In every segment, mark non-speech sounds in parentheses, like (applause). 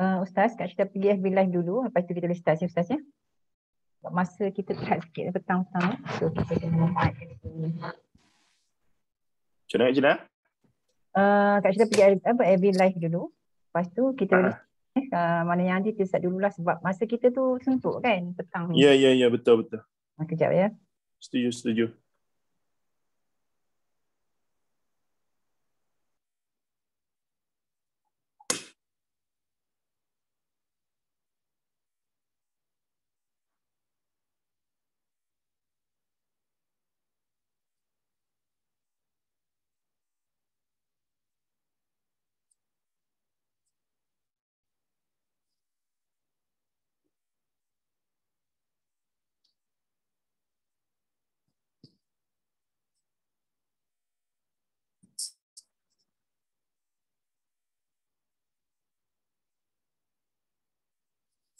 Uh, Ustaz, Kak Syita pilih FB Live dulu. Lepas tu kita boleh start Ustaz ya. Sebab masa kita cut sikit petang-petang. So kita kena memaik Macam mana Kak Syita? Uh, Kak apa, FB Live dulu. Lepas tu kita ah. boleh uh. Eh, uh, ah, mana yang nanti kita start dululah sebab masa kita tu sentuk kan petang ni. Ya, yeah, ya, yeah, ya. Yeah, betul, betul. Nah, kejap ya. Setuju, setuju.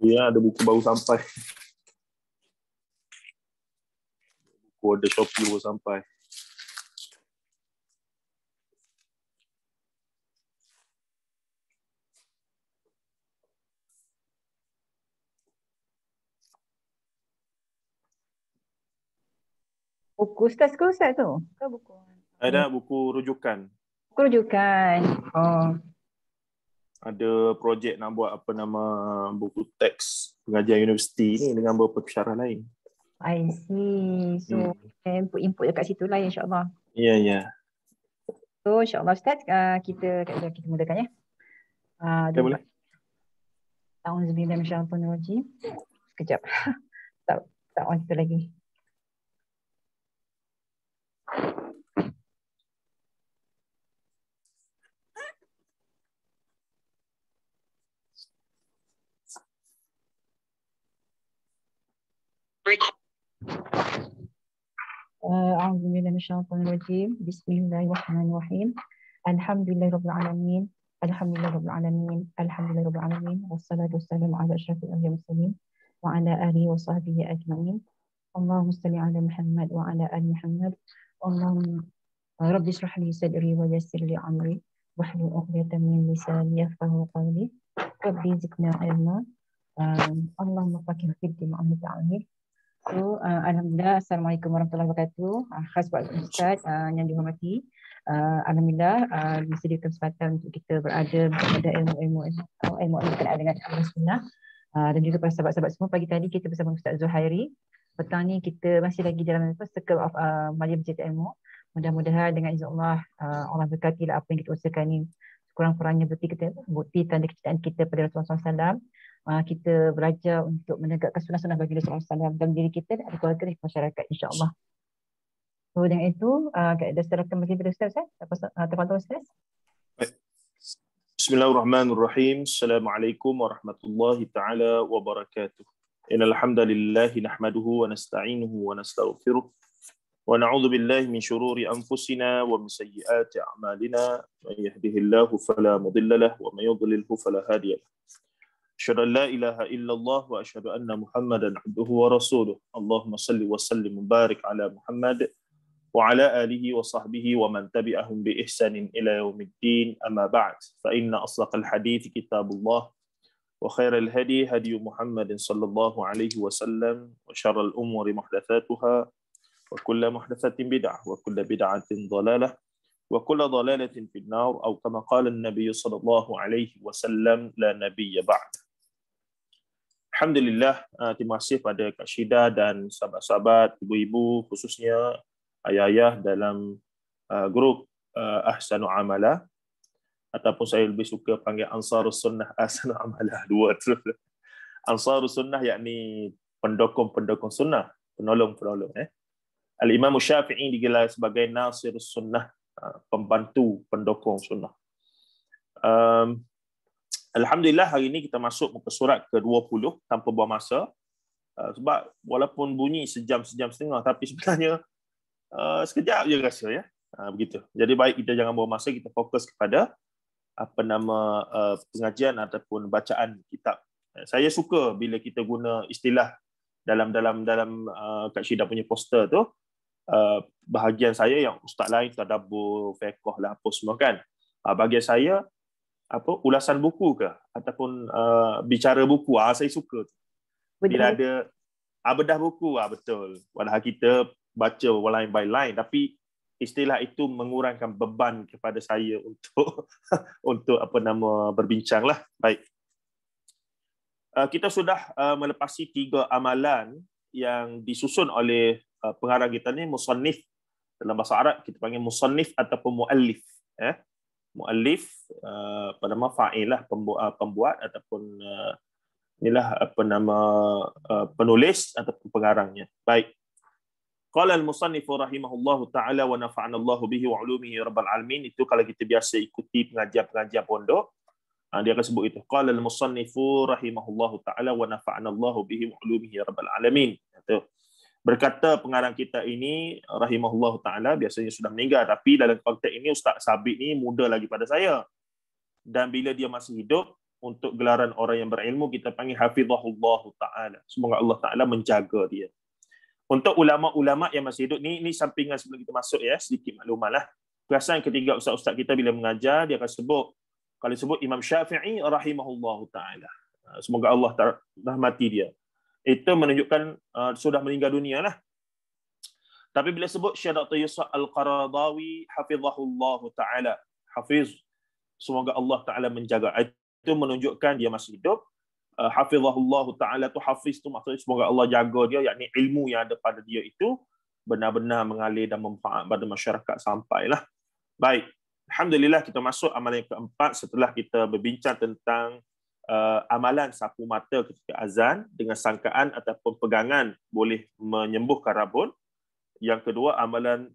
Ya, ada buku baru sampai. Buku ada Shopee baru sampai. Buku Ustaz ke Ustaz tu? Ke buku? Ada buku rujukan. Buku rujukan. Oh ada projek nak buat apa nama buku teks pengajian universiti ni dengan beberapa pesara lain. I see. So, hmm. input-input dekat situ lah insyaAllah. Ya, yeah, ya. Yeah. So, insyaAllah Ustaz, uh, kita, kita, kita mulakan ya. Uh, ya boleh. Tahun sebelum Masyarakat Penerji. Sekejap. (laughs) tak, tak on kita lagi. آه، أعوذ بالله من الشيطان الرجيم بسم الله الرحمن الرحيم الحمد لله رب العالمين الحمد لله رب العالمين الحمد لله رب العالمين والصلاة والسلام على أشرف الأنبياء والمرسلين وعلى آله وصحبه أجمعين اللهم صل على محمد وعلى آل محمد اللهم رب اشرح لي صدري ويسر لي أمري واحلل عقدة من لساني يفقهوا قولي ربي زدنا علما اللهم فكر في الدين وأمة So, uh, ah, Alhamdulillah, Assalamualaikum warahmatullahi wabarakatuh. Uh, khas buat Ustaz uh, yang dihormati. Uh, Alhamdulillah, uh, disediakan kesempatan untuk kita berada pada ilmu-ilmu ilmu yang berkenaan dengan Allah Sunnah. Uh, dan juga para sahabat-sahabat semua, pagi tadi kita bersama Ustaz Zuhairi. Petang ni kita masih lagi dalam apa, circle of uh, Malia Bercerita Ilmu. Mudah-mudahan dengan izin Allah, uh, Allah berkatilah apa yang kita usahakan ni. Kurang-kurangnya bukti, kita, bukti tanda kecintaan kita pada Rasulullah SAW. Ah, kita belajar untuk menegakkan sunnah-sunnah bagi Rasulullah SAW dalam diri kita dan keluarga dan masyarakat insyaAllah. So dengan itu, uh, dah serahkan bagi kepada Ustaz, eh? Tepat-tepat Ustaz. Ah, Bismillahirrahmanirrahim. Assalamualaikum warahmatullahi taala wabarakatuh. Innal hamdalillah nahmaduhu wa nasta'inuhu wa nastaghfiruh wa na'udzu billahi min shururi anfusina wa min sayyiati a'malina may yahdihillahu fala mudilla lahu wa may yudlilhu fala hadiya lahu. أشهد أن لا إله إلا الله وأشهد أن محمدا عبده ورسوله اللهم صل وسلم وبارك على محمد وعلى آله وصحبه ومن تبعهم بإحسان إلى يوم الدين أما بعد فإن أصدق الحديث كتاب الله وخير الهدي هدي محمد صلى الله عليه وسلم وشر الأمور محدثاتها وكل محدثة بدعة وكل بدعة ضلالة وكل ضلالة في النار أو كما قال النبي صلى الله عليه وسلم لا نبي بعد Alhamdulillah, uh, terima kasih pada Kak Syida dan sahabat-sahabat, ibu-ibu khususnya ayah-ayah dalam uh, grup uh, Ahsanu Amala ataupun saya lebih suka panggil Ansarus Sunnah (laughs) Ahsanu Amala dua tu. Ansarus Sunnah yakni pendukung-pendukung sunnah, penolong-penolong eh. Al-Imam Syafi'i digelar sebagai Nasir Sunnah, uh, pembantu pendukung sunnah. Um, Alhamdulillah hari ini kita masuk muka surat ke-20 tanpa buang masa. Ah, sebab walaupun bunyi sejam-sejam setengah tapi sebenarnya uh, sekejap je rasa ya. Ha, begitu. Jadi baik kita jangan buang masa, kita fokus kepada apa nama uh, pengajian ataupun bacaan kitab. Eh, saya suka bila kita guna istilah dalam dalam dalam uh, Kak Syida punya poster tu uh, bahagian saya yang ustaz lain tadabbur, fiqh lah apa semua kan. Uh, bagi saya apa ulasan buku ke ataupun uh, bicara buku ah saya suka tu. Bedah. Bila ada ah, buku ah betul. Walaupun kita baca line by line tapi istilah itu mengurangkan beban kepada saya untuk (laughs) untuk apa nama berbincang lah. Baik. Uh, kita sudah uh, melepasi tiga amalan yang disusun oleh uh, pengarang kita ni musannif dalam bahasa Arab kita panggil musannif ataupun muallif Eh? mu'alif uh, apa nama fa'il lah pembuat, uh, pembuat ataupun uh, inilah apa nama penulis ataupun pengarangnya baik qala al-musannif rahimahullahu taala wa nafa'ana Allah bihi wa ulumihi ya rabbal alamin itu kalau kita biasa ikuti pengajian-pengajian pondok dia akan sebut itu qala al-musannif rahimahullahu taala wa nafa'ana Allah bihi wa ulumihi ya rabbal alamin itu berkata pengarang kita ini rahimahullah taala biasanya sudah meninggal tapi dalam konteks ini ustaz Sabit ni muda lagi pada saya dan bila dia masih hidup untuk gelaran orang yang berilmu kita panggil hafizahullah taala semoga Allah taala menjaga dia untuk ulama-ulama yang masih hidup ni ni sampingan sebelum kita masuk ya sedikit maklumatlah perasaan ketiga ustaz-ustaz kita bila mengajar dia akan sebut kalau sebut Imam Syafi'i rahimahullah taala semoga Allah taala rahmati dia itu menunjukkan uh, sudah meninggal dunia lah. Tapi bila sebut Syekh Dr. Yusuf Al-Qaradawi hafizahullahu ta'ala hafiz semoga Allah ta'ala menjaga itu menunjukkan dia masih hidup uh, hafizahullahu ta'ala tu hafiz tu maksudnya semoga Allah jaga dia yakni ilmu yang ada pada dia itu benar-benar mengalir dan memfaat pada masyarakat sampailah. Baik. Alhamdulillah kita masuk amalan yang keempat setelah kita berbincang tentang uh, amalan sapu mata ketika azan dengan sangkaan ataupun pegangan boleh menyembuhkan rabun. Yang kedua amalan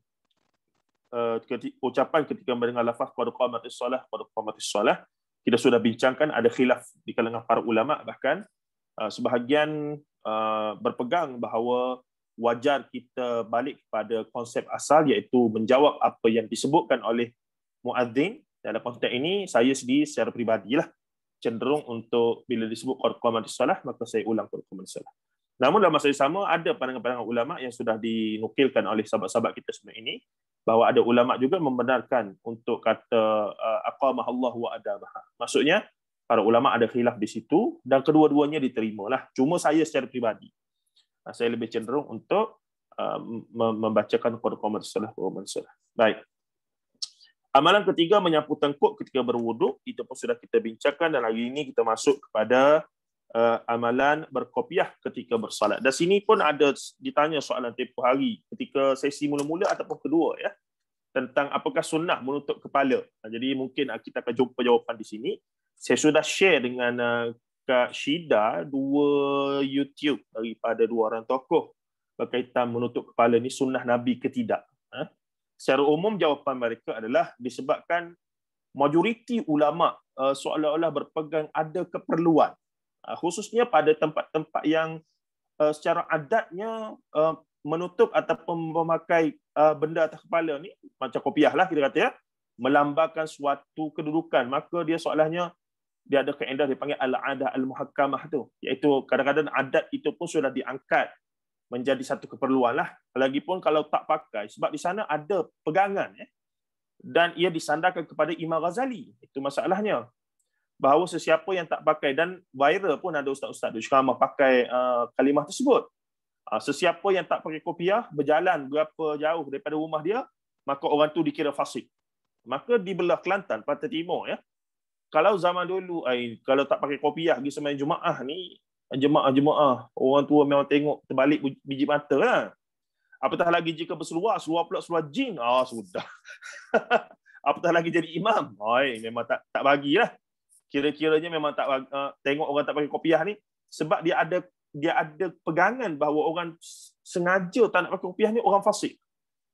uh, ketika, ucapan ketika mendengar lafaz qad qamatis solah qad qamatis solah kita sudah bincangkan ada khilaf di kalangan para ulama bahkan uh, sebahagian uh, berpegang bahawa wajar kita balik kepada konsep asal iaitu menjawab apa yang disebutkan oleh muadzin dalam konteks ini saya sendiri secara peribadilah cenderung untuk bila disebut qurqaman salah maka saya ulang qurqaman salah. Namun dalam masa yang sama ada pandangan-pandangan ulama yang sudah dinukilkan oleh sahabat-sahabat kita semua ini bahawa ada ulama juga membenarkan untuk kata uh, aqamah Allah wa adabah. Maksudnya para ulama ada khilaf di situ dan kedua-duanya diterimalah. Cuma saya secara pribadi saya lebih cenderung untuk uh, membacakan qurqaman salah qurqaman salah. Baik. Amalan ketiga menyapu tengkuk ketika berwuduk itu pun sudah kita bincangkan dan hari ini kita masuk kepada uh, amalan berkopiah ketika bersalat. Dan sini pun ada ditanya soalan tempoh hari ketika sesi mula-mula ataupun kedua ya tentang apakah sunnah menutup kepala. Jadi mungkin ah, kita akan jumpa jawapan di sini. Saya sudah share dengan uh, Kak Shida dua YouTube daripada dua orang tokoh berkaitan menutup kepala ni sunnah Nabi ke tidak. Ha? secara umum jawapan mereka adalah disebabkan majoriti ulama uh, seolah-olah berpegang ada keperluan uh, khususnya pada tempat-tempat yang uh, secara adatnya menutup ataupun memakai benda atas kepala ni macam kopiah lah kita kata ya melambangkan suatu kedudukan maka dia soalannya dia ada kaedah dipanggil al-adah al-muhakkamah tu iaitu kadang-kadang adat itu pun sudah diangkat menjadi satu keperluan lah. Lagipun kalau tak pakai, sebab di sana ada pegangan. Eh? Dan ia disandarkan kepada Imam Ghazali. Itu masalahnya. Bahawa sesiapa yang tak pakai, dan viral pun ada ustaz-ustaz di ceramah pakai uh, kalimah tersebut. Uh, sesiapa yang tak pakai kopiah, berjalan berapa jauh daripada rumah dia, maka orang tu dikira fasik. Maka di belah Kelantan, Pantai Timur, ya, kalau zaman dulu, eh, kalau tak pakai kopiah pergi semain Jumaah ni, jemaah-jemaah orang tua memang tengok terbalik biji mata lah. Apatah lagi jika berseluar, seluar pula seluar jin. Ah, oh, sudah. (laughs) Apatah lagi jadi imam. Oi, memang tak tak bagilah. Kira-kiranya memang tak uh, tengok orang tak pakai kopiah ni sebab dia ada dia ada pegangan bahawa orang sengaja tak nak pakai kopiah ni orang fasik.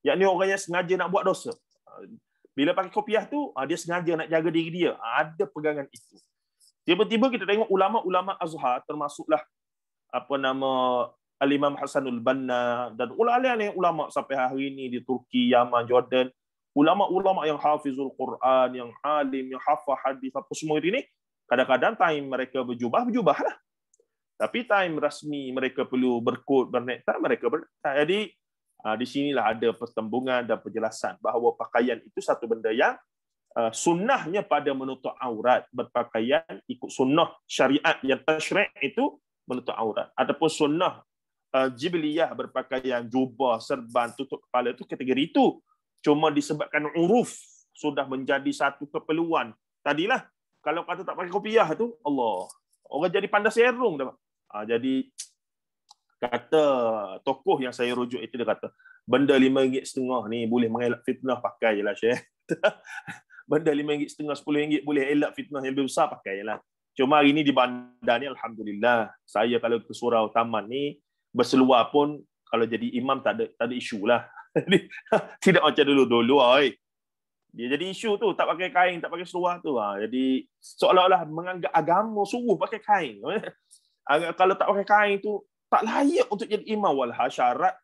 Yakni orang yang sengaja nak buat dosa. Ah, bila pakai kopiah tu, ah, dia sengaja nak jaga diri dia. Ada pegangan itu. Tiba-tiba kita tengok ulama-ulama Azhar termasuklah apa nama Al Imam Hasanul Banna dan ulama-ulama ulama sampai hari ini di Turki, Yaman, Jordan, ulama-ulama yang hafizul Quran, yang alim, yang hafal hadis apa semua ini kadang-kadang time mereka berjubah berjubah lah, Tapi time rasmi mereka perlu berkod bernekta mereka ber jadi ah, di sinilah ada pertembungan dan penjelasan bahawa pakaian itu satu benda yang Uh, sunnahnya pada menutup aurat berpakaian ikut sunnah syariat yang tashri' itu menutup aurat ataupun sunnah uh, jibliyah berpakaian jubah serban tutup kepala itu kategori itu cuma disebabkan uruf sudah menjadi satu keperluan tadilah kalau kata tak pakai kopiah tu Allah orang jadi pandai serung dah ah, jadi kata tokoh yang saya rujuk itu dia kata benda rm setengah ni boleh mengelak fitnah pakai je lah (laughs) benda RM5.5, RM10 boleh elak fitnah yang lebih besar, pakai lah. Cuma hari ni di bandar ni, Alhamdulillah, saya kalau ke surau taman ni, berseluar pun, kalau jadi imam tak ada, tak ada isu lah. (laughs) (laughs) Tidak macam dulu-dulu. Oi. Dia jadi isu tu, tak pakai kain, tak pakai seluar tu. Ha. Jadi, seolah-olah menganggap agama suruh pakai kain. (laughs) kalau tak pakai kain tu, tak layak untuk jadi imam. Walha syarat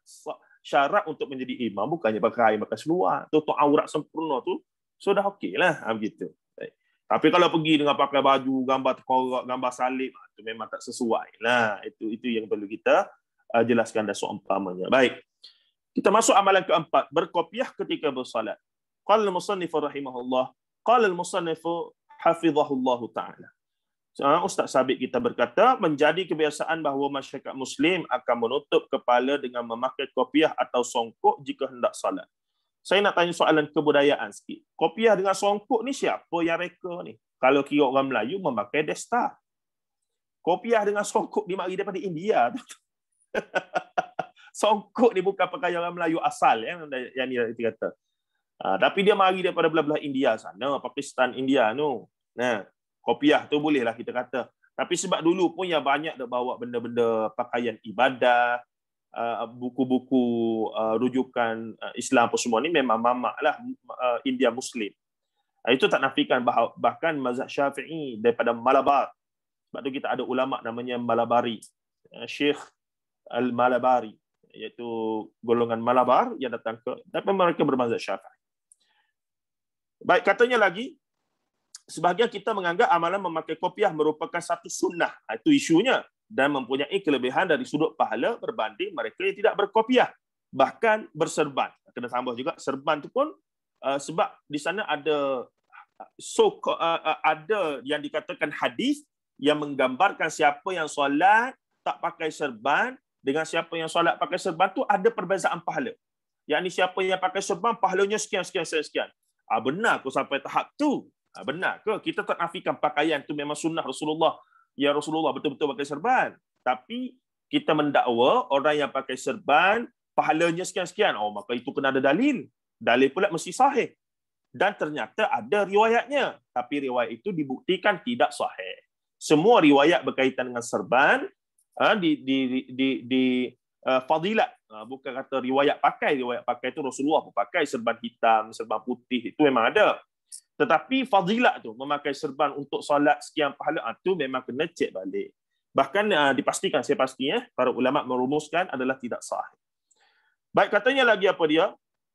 syarat untuk menjadi imam bukannya pakai kain, pakai seluar. Tutup aurat sempurna tu, So dah okey lah ha, begitu. Baik. Tapi kalau pergi dengan pakai baju, gambar terkorak, gambar salib, itu ha, memang tak sesuai. Nah, itu itu yang perlu kita uh, jelaskan dan seumpamanya. Baik. Kita masuk amalan keempat, berkopiah ketika bersalat. Qala al-musannif rahimahullah, qala al-musannif hafizahullah taala. Ha, Ustaz Sabit kita berkata, menjadi kebiasaan bahawa masyarakat Muslim akan menutup kepala dengan memakai kopiah atau songkok jika hendak salat saya nak tanya soalan kebudayaan sikit. Kopiah dengan songkok ni siapa yang reka ni? Kalau kira orang Melayu memakai desta. Kopiah dengan songkok ni mari daripada India. (laughs) songkok ni bukan pakai orang Melayu asal ya, yang dia kata. Ah, tapi dia mari daripada belah-belah India sana, Pakistan, India tu. Nah, kopiah tu bolehlah kita kata. Tapi sebab dulu pun yang banyak dah bawa benda-benda pakaian ibadah, Uh, buku-buku uh, rujukan uh, Islam apa semua ni memang mamaklah uh, India Muslim. Uh, itu tak nafikan bah- bahkan mazhab Syafi'i daripada Malabar. Sebab tu kita ada ulama namanya Malabari. Uh, Syekh Al-Malabari iaitu golongan Malabar yang datang ke tapi mereka bermazhab Syafi'i. Baik katanya lagi sebahagian kita menganggap amalan memakai kopiah merupakan satu sunnah. Ha, itu isunya dan mempunyai kelebihan dari sudut pahala berbanding mereka yang tidak berkopiah bahkan berserban. Kena tambah juga serban tu pun uh, sebab di sana ada so uh, uh, ada yang dikatakan hadis yang menggambarkan siapa yang solat tak pakai serban dengan siapa yang solat pakai serban tu ada perbezaan pahala. Yang ni siapa yang pakai serban pahalanya sekian sekian sekian sekian. Ah benar ke sampai tahap tu? Ah benar ke kita tak nafikan pakaian tu memang sunnah Rasulullah Ya Rasulullah betul-betul pakai serban. Tapi kita mendakwa orang yang pakai serban, pahalanya sekian-sekian. Oh, maka itu kena ada dalil. Dalil pula mesti sahih. Dan ternyata ada riwayatnya. Tapi riwayat itu dibuktikan tidak sahih. Semua riwayat berkaitan dengan serban, ah, di, di, di, di, di uh, ah, fadilat. Uh, bukan kata riwayat pakai. Riwayat pakai itu Rasulullah pun pakai serban hitam, serban putih. Itu memang ada. Tetapi fadilat tu memakai serban untuk solat sekian pahala ha, tu memang kena cek balik. Bahkan ha, dipastikan saya pasti ya, para ulama merumuskan adalah tidak sah. Baik katanya lagi apa dia?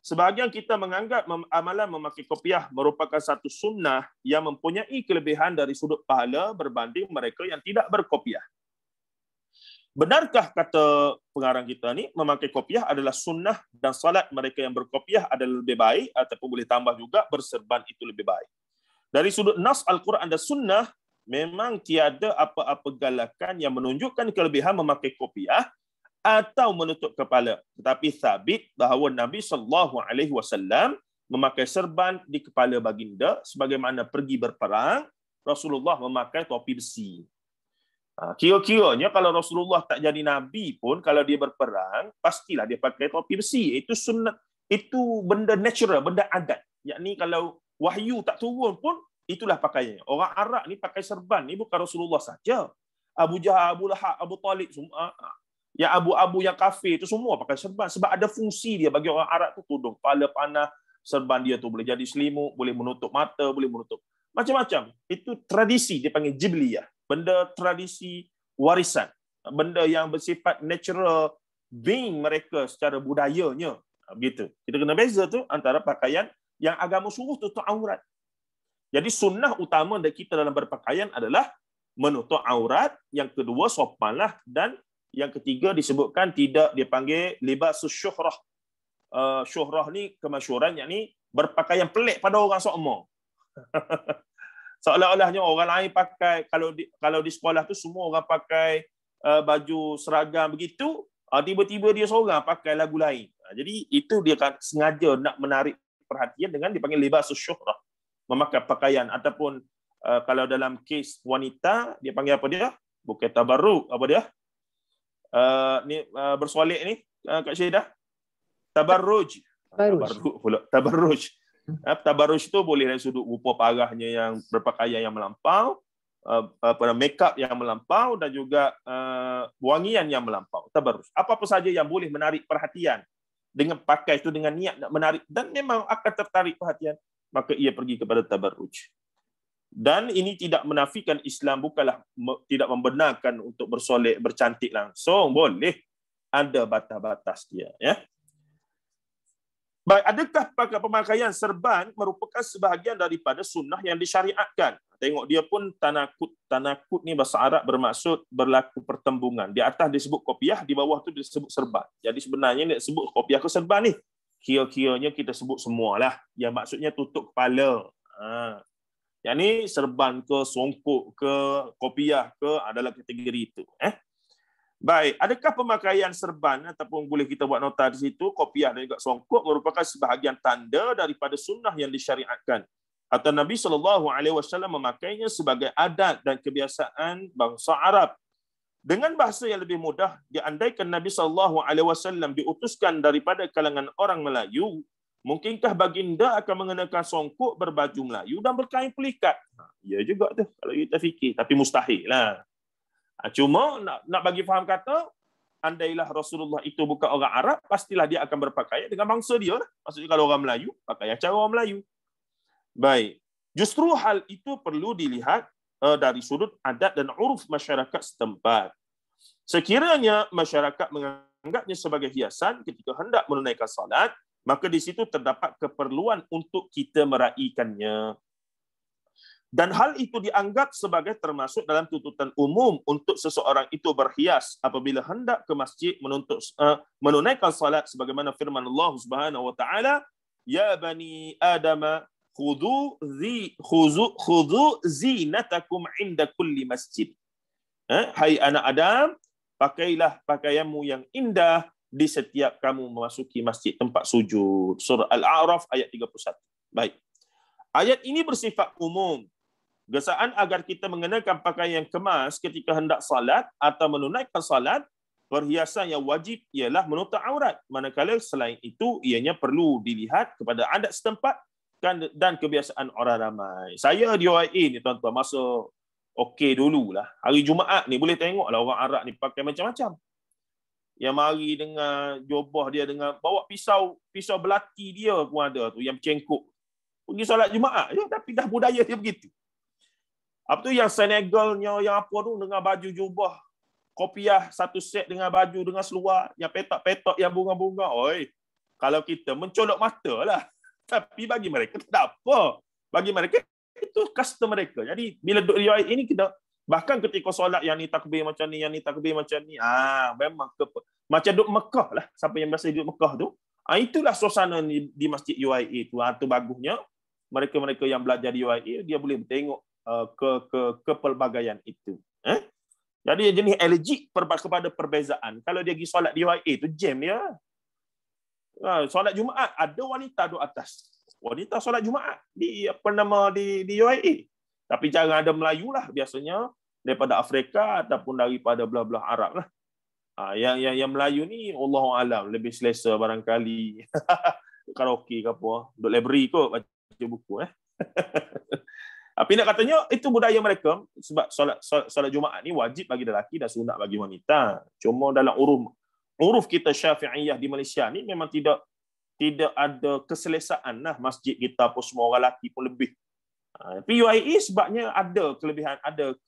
Sebahagian kita menganggap mem- amalan memakai kopiah merupakan satu sunnah yang mempunyai kelebihan dari sudut pahala berbanding mereka yang tidak berkopiah. Benarkah kata pengarang kita ni memakai kopiah adalah sunnah dan salat mereka yang berkopiah adalah lebih baik ataupun boleh tambah juga berserban itu lebih baik. Dari sudut nas Al-Quran dan sunnah memang tiada apa-apa galakan yang menunjukkan kelebihan memakai kopiah atau menutup kepala. Tetapi sabit bahawa Nabi sallallahu alaihi wasallam memakai serban di kepala baginda sebagaimana pergi berperang Rasulullah memakai topi besi. Ha, kira-kiranya kalau Rasulullah tak jadi Nabi pun, kalau dia berperang, pastilah dia pakai topi besi. Itu sunat, itu benda natural, benda adat. Yakni kalau wahyu tak turun pun, itulah pakaiannya. Orang Arab ni pakai serban ni bukan Rasulullah saja. Abu Jahal, Abu Lahab, Abu Talib, semua. Ha, ha. Ya Abu-Abu yang kafir itu semua pakai serban. Sebab ada fungsi dia bagi orang Arab tu tudung. Pala panah, serban dia tu boleh jadi selimut, boleh menutup mata, boleh menutup. Macam-macam. Itu tradisi dia panggil jibliyah benda tradisi warisan, benda yang bersifat natural being mereka secara budayanya. Begitu. Kita kena beza tu antara pakaian yang agama suruh tutup aurat. Jadi sunnah utama dari kita dalam berpakaian adalah menutup aurat, yang kedua sopanlah dan yang ketiga disebutkan tidak dipanggil libas syuhrah. Uh, syuhrah ni kemasyuran yang ni berpakaian pelik pada orang sokmo. (laughs) seolah-olahnya orang lain pakai kalau di, kalau di sekolah tu semua orang pakai uh, baju seragam begitu uh, tiba-tiba dia seorang pakai lagu lain uh, jadi itu dia kan sengaja nak menarik perhatian dengan dipanggil libas syuhrah memakai pakaian ataupun uh, kalau dalam kes wanita dia panggil apa dia bukan tabarruk apa dia uh, ni uh, bersolek ni uh, kat Syedah tabarruj tabarruj pula tabarruj Ha, eh, tabarruj tu boleh dari sudut rupa parahnya yang berpakaian yang melampau, eh, apa uh, make up yang melampau dan juga uh, wangian yang melampau. Tabarruj. Apa-apa saja yang boleh menarik perhatian dengan pakai itu dengan niat nak menarik dan memang akan tertarik perhatian, maka ia pergi kepada tabarruj. Dan ini tidak menafikan Islam bukanlah tidak membenarkan untuk bersolek bercantik langsung boleh ada batas-batas dia ya Baik, adakah pakai pemakaian serban merupakan sebahagian daripada sunnah yang disyariatkan? Tengok dia pun tanakut. Tanakut ni bahasa Arab bermaksud berlaku pertembungan. Di atas disebut kopiah, di bawah tu disebut serban. Jadi sebenarnya dia sebut kopiah ke serban ni. Kira-kiranya kita sebut semualah. Yang maksudnya tutup kepala. Ha. Yang ni serban ke songkok ke kopiah ke adalah kategori itu. Eh? Baik, adakah pemakaian serban ataupun boleh kita buat nota di situ, kopiah dan juga songkok merupakan sebahagian tanda daripada sunnah yang disyariatkan? Atau Nabi saw memakainya sebagai adat dan kebiasaan bangsa Arab. Dengan bahasa yang lebih mudah, diandaikan Nabi saw diutuskan daripada kalangan orang Melayu, mungkinkah baginda akan mengenakan songkok berbaju Melayu dan berkain pelikat? Ha, ya juga tu kalau kita fikir, tapi mustahil lah. Ha, cuma nak nak bagi faham kata andailah Rasulullah itu bukan orang Arab, pastilah dia akan berpakaian dengan bangsa dia. Lah. Maksudnya kalau orang Melayu, pakai cara orang Melayu. Baik. Justru hal itu perlu dilihat uh, dari sudut adat dan uruf masyarakat setempat. Sekiranya masyarakat menganggapnya sebagai hiasan ketika hendak menunaikan salat, maka di situ terdapat keperluan untuk kita meraihkannya dan hal itu dianggap sebagai termasuk dalam tuntutan umum untuk seseorang itu berhias apabila hendak ke masjid menuntut uh, menunaikan salat sebagaimana firman Allah Subhanahu wa taala ya bani adam khudhu zi khudhu khudhu zinatakum inda kulli masjid eh? hai anak adam pakailah pakaianmu yang indah di setiap kamu memasuki masjid tempat sujud surah al-a'raf ayat 31 baik Ayat ini bersifat umum Gesaan agar kita mengenakan pakaian yang kemas ketika hendak salat atau menunaikan salat, perhiasan yang wajib ialah menutup aurat. Manakala selain itu, ianya perlu dilihat kepada adat setempat kan, dan kebiasaan orang ramai. Saya di UAE ni tuan-tuan, masa okey dululah. Hari Jumaat ni boleh tengoklah orang Arab ni pakai macam-macam. Yang mari dengan jubah dia dengan bawa pisau, pisau belati dia pun ada tu yang cengkok. Pergi solat Jumaat je ya, tapi dah budaya dia begitu. Apa tu yang Senegal yang apa tu dengan baju jubah kopiah satu set dengan baju dengan seluar yang petak-petak yang bunga-bunga. Oi. Kalau kita mencolok mata lah. (laughs) Tapi bagi mereka tak apa. Bagi mereka itu custom mereka. Jadi bila duk riwayat ini kita bahkan ketika solat yang ni takbir macam ni, yang ni takbir macam ni, ah memang ke, macam duk Mekah lah. Siapa yang biasa duk Mekah tu. Ah itulah suasana ni, di masjid UIA tu. Ah tu bagusnya mereka-mereka yang belajar di UIA dia boleh tengok Eh, ke ke kepelbagaian itu. Eh? Jadi jenis allergic kepada perbezaan. Kalau dia pergi solat DIY itu e jam dia. Ha, solat Jumaat ada wanita duduk atas. Wanita solat Jumaat di apa nama di di UAE. Tapi jangan ada Melayu lah biasanya daripada Afrika ataupun daripada belah-belah Arab lah. Ha, yang yang yang Melayu ni Allahu alam lebih selesa barangkali. (laughs) Karaoke ke apa, duduk library kot baca buku eh. (laughs) Tapi nak katanya itu budaya mereka sebab solat solat, solat Jumaat ni wajib bagi lelaki dan sunat bagi wanita. Cuma dalam uruf uruf kita Syafi'iyah di Malaysia ni memang tidak tidak ada keselesaan lah masjid kita pun semua orang lelaki pun lebih. Tapi ha, UAE sebabnya ada kelebihan ada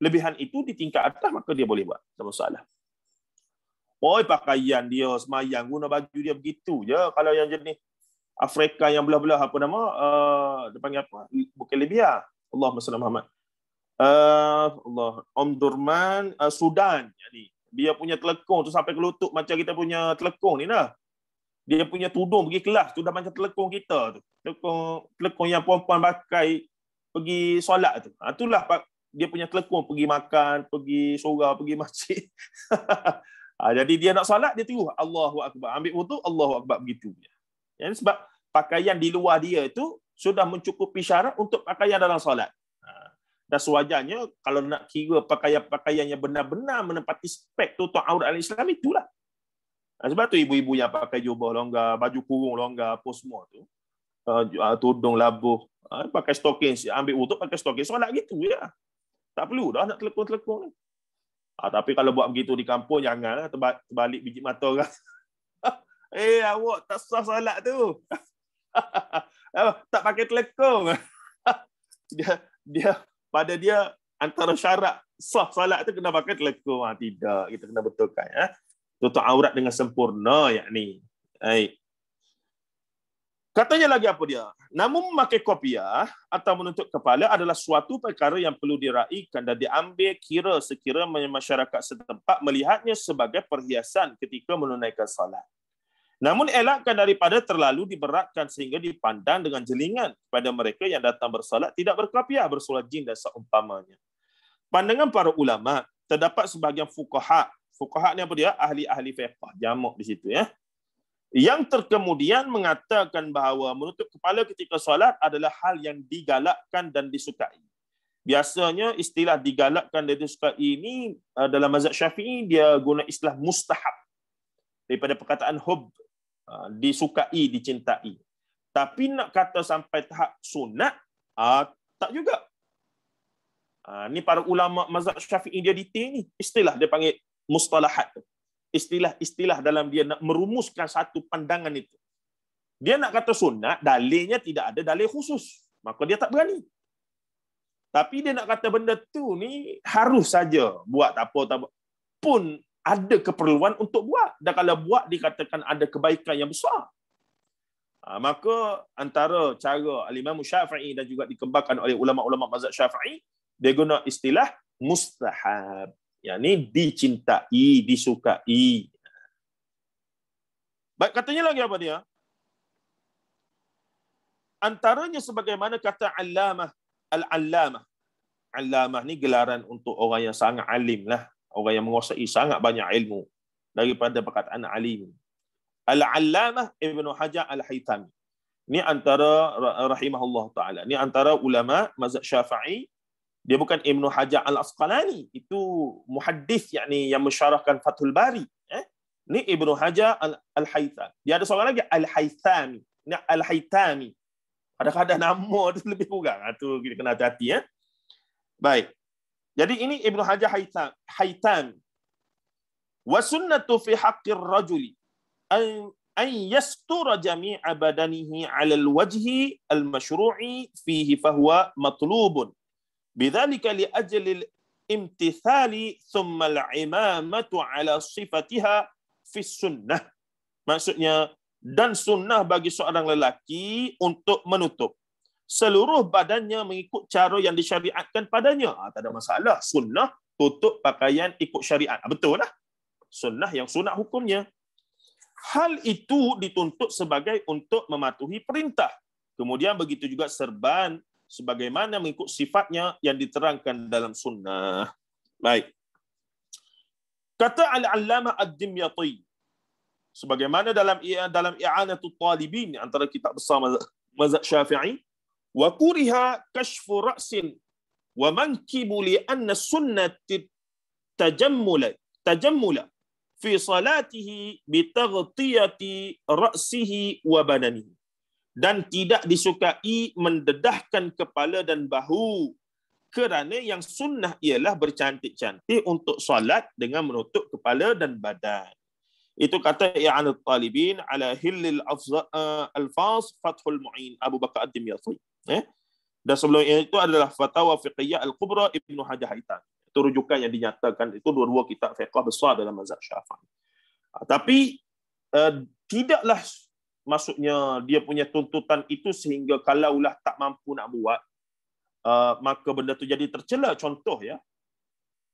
kelebihan itu di tingkat atas maka dia boleh buat. Tak masalah. Oi pakaian dia semayang guna baju dia begitu je kalau yang jenis Afrika yang belah-belah apa nama uh, dia panggil apa Bukit Libya Allahumma salli Muhammad uh, Allah Om Durman uh, Sudan jadi dia punya telekung tu sampai lutut macam kita punya telekung ni lah dia punya tudung pergi kelas tu dah macam telekung kita tu telekung telekung yang perempuan pakai pergi solat tu ha, itulah pak dia punya telekung pergi makan pergi surau pergi masjid (laughs) ha, jadi dia nak solat dia tunggu Allahu akbar ambil wuduk Allahu akbar begitu dia Ya, sebab pakaian di luar dia itu sudah mencukupi syarat untuk pakaian dalam solat. Ha. Dan sewajarnya kalau nak kira pakaian-pakaian yang benar-benar menempati spek tutup aurat al-Islam itulah. Ha, sebab tu ibu-ibu yang pakai jubah longgar, baju kurung longgar, apa semua tu. Uh, tudung labuh, uh, pakai stokin, ambil wuduk pakai stokin, solat gitu ya. Tak perlu dah nak telekong-telekong ni. Uh, tapi kalau buat begitu di kampung janganlah terbalik biji mata orang. (laughs) Eh awak tak sah solat tu. (laughs) tak pakai telekong. (laughs) dia dia pada dia antara syarat sah solat tu kena pakai telekong. Ah tidak, kita kena betulkan ya. Tutup aurat dengan sempurna yakni. Baik. Katanya lagi apa dia? Namun memakai kopiah atau menutup kepala adalah suatu perkara yang perlu diraikan dan diambil kira sekiranya masyarakat setempat melihatnya sebagai perhiasan ketika menunaikan salat. Namun elakkan daripada terlalu diberatkan sehingga dipandang dengan jelingan pada mereka yang datang bersolat tidak berkapiah bersolat jin dan seumpamanya. Pandangan para ulama terdapat sebahagian fukaha. Fukaha ni apa dia? Ahli-ahli fiqh jamak di situ ya. Yang terkemudian mengatakan bahawa menutup kepala ketika solat adalah hal yang digalakkan dan disukai. Biasanya istilah digalakkan dan disukai ini eh, dalam mazhab Syafi'i dia guna istilah mustahab daripada perkataan hub Ha, disukai, dicintai. Tapi nak kata sampai tahap sunat, ha, tak juga. Ini ha, para ulama mazhab syafi'i dia detail ni. Istilah dia panggil mustalahat. Istilah-istilah dalam dia nak merumuskan satu pandangan itu. Dia nak kata sunat, dalilnya tidak ada dalil khusus. Maka dia tak berani. Tapi dia nak kata benda tu ni harus saja buat tak apa tak apa. Pun ada keperluan untuk buat dan kalau buat dikatakan ada kebaikan yang besar ha, maka antara cara al-Imam Syafi'i dan juga dikembangkan oleh ulama-ulama mazhab Syafi'i dia guna istilah mustahab yakni dicintai disukai baik katanya lagi apa dia antaranya sebagaimana kata Allamah Al-Allamah ni gelaran untuk orang yang sangat alim lah orang yang menguasai sangat banyak ilmu daripada perkataan alim. Al-Allamah Ibn Hajar Al-Haytami. Ini antara rahimahullah ta'ala. Ini antara ulama mazhab syafi'i. Dia bukan Ibn Hajar Al-Asqalani. Itu muhaddis yakni yang mensyarahkan Fathul Bari. Eh? Ini Ibn Hajar Al-Haytami. Dia ada seorang lagi Al-Haytami. Ini Al-Haytami. ada kadang nama dia (laughs) lebih kurang. Itu ha, kita kena hati-hati. Eh? Baik. Jadi ini Ibnu Hajar Haitan. Wa sunnatu fi haqqir rajuli an yastura jami'a badanihi 'ala al-wajhi al-mashru'i fihi fahuwa matlubun. Bidzalika li ajli imtithali thumma al-imamatu 'ala sifatiha fi sunnah. Maksudnya dan sunnah bagi seorang lelaki untuk menutup seluruh badannya mengikut cara yang disyariatkan padanya. Ha, tak ada masalah. Sunnah tutup pakaian ikut syariat. Ha, betul lah. Sunnah yang sunnah hukumnya. Hal itu dituntut sebagai untuk mematuhi perintah. Kemudian begitu juga serban sebagaimana mengikut sifatnya yang diterangkan dalam sunnah. Baik. Kata Al-Allama Ad-Dimyati. Sebagaimana dalam dalam I'anatul Talibin antara kita besar mazhab Syafi'i wa kuriha kashfu ra'sin wa mankibu li anna sunnat tajammula tajammula fi salatihi bi ra'sihi wa bananihi dan tidak disukai mendedahkan kepala dan bahu kerana yang sunnah ialah bercantik-cantik untuk solat dengan menutup kepala dan badan. Itu kata Ya'an al-Talibin ala hillil eh, al-fas fathul mu'in Abu Bakar ad-Dimyafi. Eh? Dan sebelum itu adalah fatwa Fiqiyah al Kubra ibnu Hajar Haitan. Itu rujukan yang dinyatakan. Itu dua-dua kitab fiqah besar dalam mazhab syafi'i. Ah, tapi uh, tidaklah maksudnya dia punya tuntutan itu sehingga kalaulah tak mampu nak buat, uh, maka benda itu jadi tercela. Contoh ya,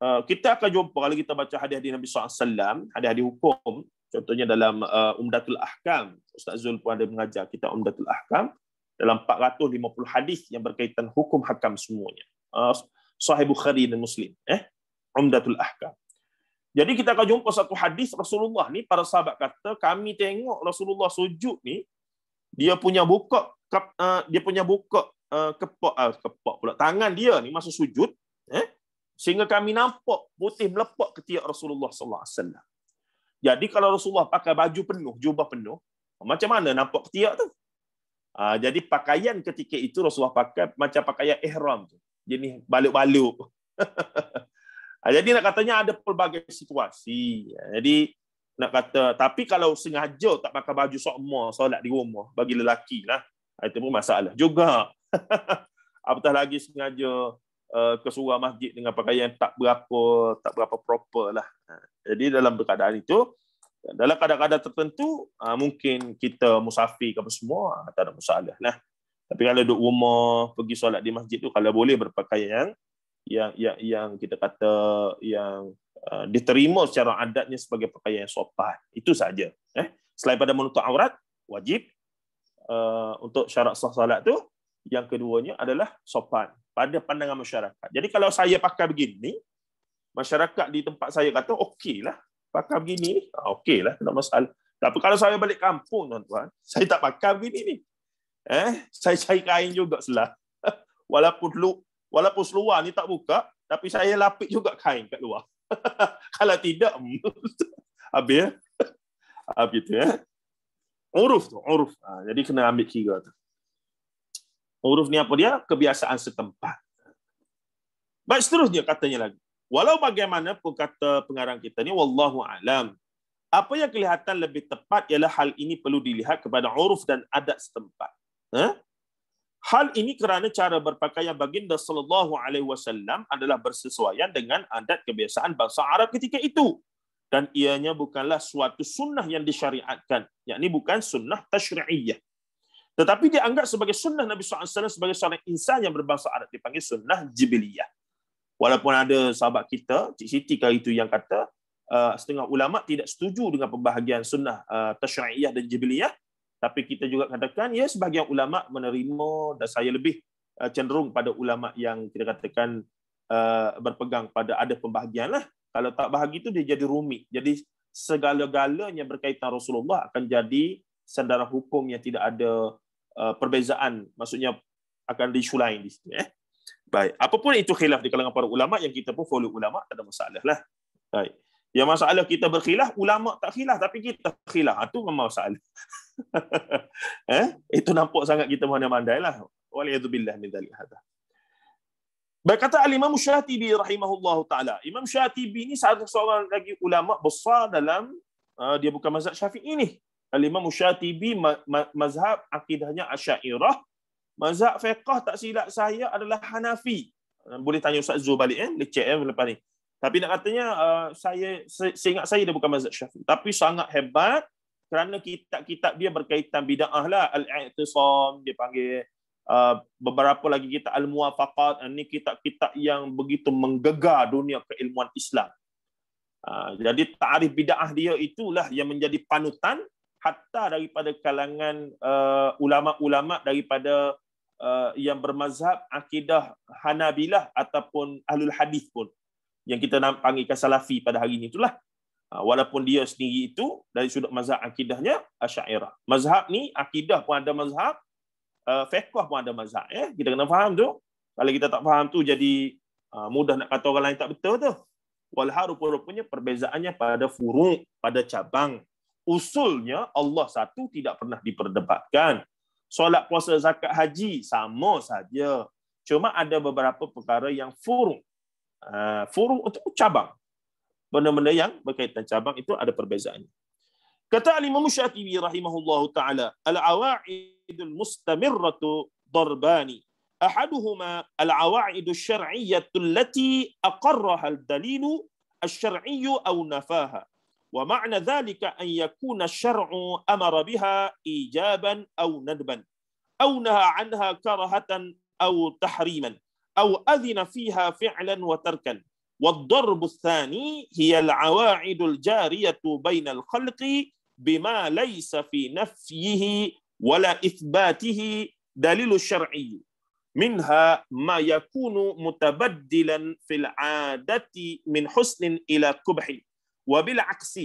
uh, kita akan jumpa kalau kita baca hadis di Nabi SAW, hadis-hadis hukum, contohnya dalam uh, Umdatul Ahkam, Ustaz Zul pun ada mengajar kita Umdatul Ahkam, dalam 450 hadis yang berkaitan hukum hakam semuanya. Ah, Sahih Bukhari dan Muslim, eh. Umdatul Ahkam. Jadi kita akan jumpa satu hadis Rasulullah ni para sahabat kata kami tengok Rasulullah sujud ni dia punya buka kep, uh, ah, dia punya buka uh, kepak uh, kepak pula tangan dia ni masa sujud eh sehingga kami nampak putih melepak ketiak Rasulullah sallallahu alaihi wasallam. Jadi kalau Rasulullah pakai baju penuh, jubah penuh, macam mana nampak ketiak tu? Ah, jadi pakaian ketika itu Rasulullah pakai macam pakaian ihram tu. Jenis baluk-baluk. (laughs) Ah, jadi nak katanya ada pelbagai situasi. Jadi nak kata tapi kalau sengaja tak pakai baju sokma solat di rumah bagi lelaki lah ah, itu pun masalah juga. (laughs) Apatah lagi sengaja eh, ke surau masjid dengan pakaian tak berapa tak berapa proper lah. Jadi dalam keadaan itu dalam kadang-kadang tertentu, ah, mungkin kita musafir ke apa semua, ah, tak ada masalah lah. Tapi kalau duduk rumah, pergi solat di masjid tu, kalau boleh berpakaian yang yang yang, yang kita kata yang ah, diterima secara adatnya sebagai pakaian yang sopan. Itu saja. Eh? Selain pada menutup aurat, wajib uh, untuk syarat sah salat tu, yang keduanya adalah sopan pada pandangan masyarakat. Jadi kalau saya pakai begini, masyarakat di tempat saya kata okey lah pakai begini, ah, lah, tak masalah. Tapi kalau saya balik kampung, tuan-tuan, (laughs) saya tak pakai begini ni. Eh, saya cari kain juga selah. (laughs) Walaupun lu, walaupun seluar ni tak buka, tapi saya lapik juga kain kat luar. (laughs) kalau tidak, hmm. habis. Habis eh? ah, tu, eh. Uruf tu, uruf. Ha, jadi kena ambil kira tu. Uruf ni apa dia? Kebiasaan setempat. Baik seterusnya katanya lagi. Walau bagaimana pun kata pengarang kita ni wallahu alam. Apa yang kelihatan lebih tepat ialah hal ini perlu dilihat kepada uruf dan adat setempat. Ha? Hal ini kerana cara berpakaian baginda sallallahu alaihi wasallam adalah bersesuaian dengan adat kebiasaan bangsa Arab ketika itu dan ianya bukanlah suatu sunnah yang disyariatkan yakni bukan sunnah tashri'iyah tetapi dianggap sebagai sunnah Nabi SAW sebagai seorang insan yang berbangsa Arab dipanggil sunnah jibiliyah walaupun ada sahabat kita Cik Siti kali itu yang kata uh, setengah ulama tidak setuju dengan pembahagian sunnah uh, tasyri'iyah dan jibiliyah tapi kita juga katakan ya sebahagian ulama menerima dan saya lebih uh, cenderung pada ulama yang kita katakan uh, berpegang pada ada pembahagian lah. kalau tak bahagi itu dia jadi rumit jadi segala-galanya berkaitan Rasulullah akan jadi sandaran hukum yang tidak ada uh, perbezaan maksudnya akan disulain di situ eh Baik, apapun itu khilaf di kalangan para ulama yang kita pun follow ulama tak ada masalah lah. Baik. Yang masalah kita berkhilaf, ulama tak khilaf tapi kita khilaf. Ha, itu memang masalah. (laughs) eh, itu nampak sangat kita mana mandai lah. Waliyadzubillah min dalil hadha. Baik kata Al-Imam Syatibi rahimahullahu ta'ala. Imam Syatibi ni salah seorang lagi ulama besar dalam uh, dia bukan mazhab syafi'i ni. Al-Imam Syatibi ma- ma- mazhab akidahnya Asyairah mazhab fiqah tak silap saya adalah Hanafi. Boleh tanya Ustaz Zul balik eh, lecek eh lepas ni. Tapi nak katanya uh, saya seingat saya dia bukan mazhab Syafi'i, tapi sangat hebat kerana kitab-kitab dia berkaitan bid'ah lah, al-i'tisam dia panggil uh, beberapa lagi kita al-muwafaqat, ini kitab-kitab yang begitu menggegar dunia keilmuan Islam. Uh, jadi ta'rif bid'ah dia itulah yang menjadi panutan hatta daripada kalangan uh, ulama-ulama daripada Uh, yang bermazhab akidah Hanabilah ataupun Ahlul Hadis pun yang kita panggilkan Salafi pada hari ini itulah. Uh, walaupun dia sendiri itu dari sudut mazhab akidahnya Asy'ariyah. Mazhab ni akidah pun ada mazhab, uh, fiqh pun ada mazhab ya. Kita kena faham tu. Kalau kita tak faham tu jadi mudah nak kata orang lain tak betul tu. Walhar rupanya perbezaannya pada furu', pada cabang. Usulnya Allah satu tidak pernah diperdebatkan solat puasa zakat haji sama saja cuma ada beberapa perkara yang furu uh, furu untuk cabang benda-benda yang berkaitan cabang itu ada perbezaan kata al imam syatibi rahimahullahu taala al awaidul mustamirratu darbani ahaduhuma al awaidus syar'iyyah allati aqarraha al dalilu asy-syar'iyyu aw nafaha ومعنى ذلك أن يكون الشرع أمر بها إيجابا أو ندبا أو نهى عنها كرهة أو تحريما أو أذن فيها فعلا وتركا والضرب الثاني هي العواعد الجارية بين الخلق بما ليس في نفيه ولا إثباته دليل شرعي منها ما يكون متبدلا في العادة من حسن إلى قبح وبالعكس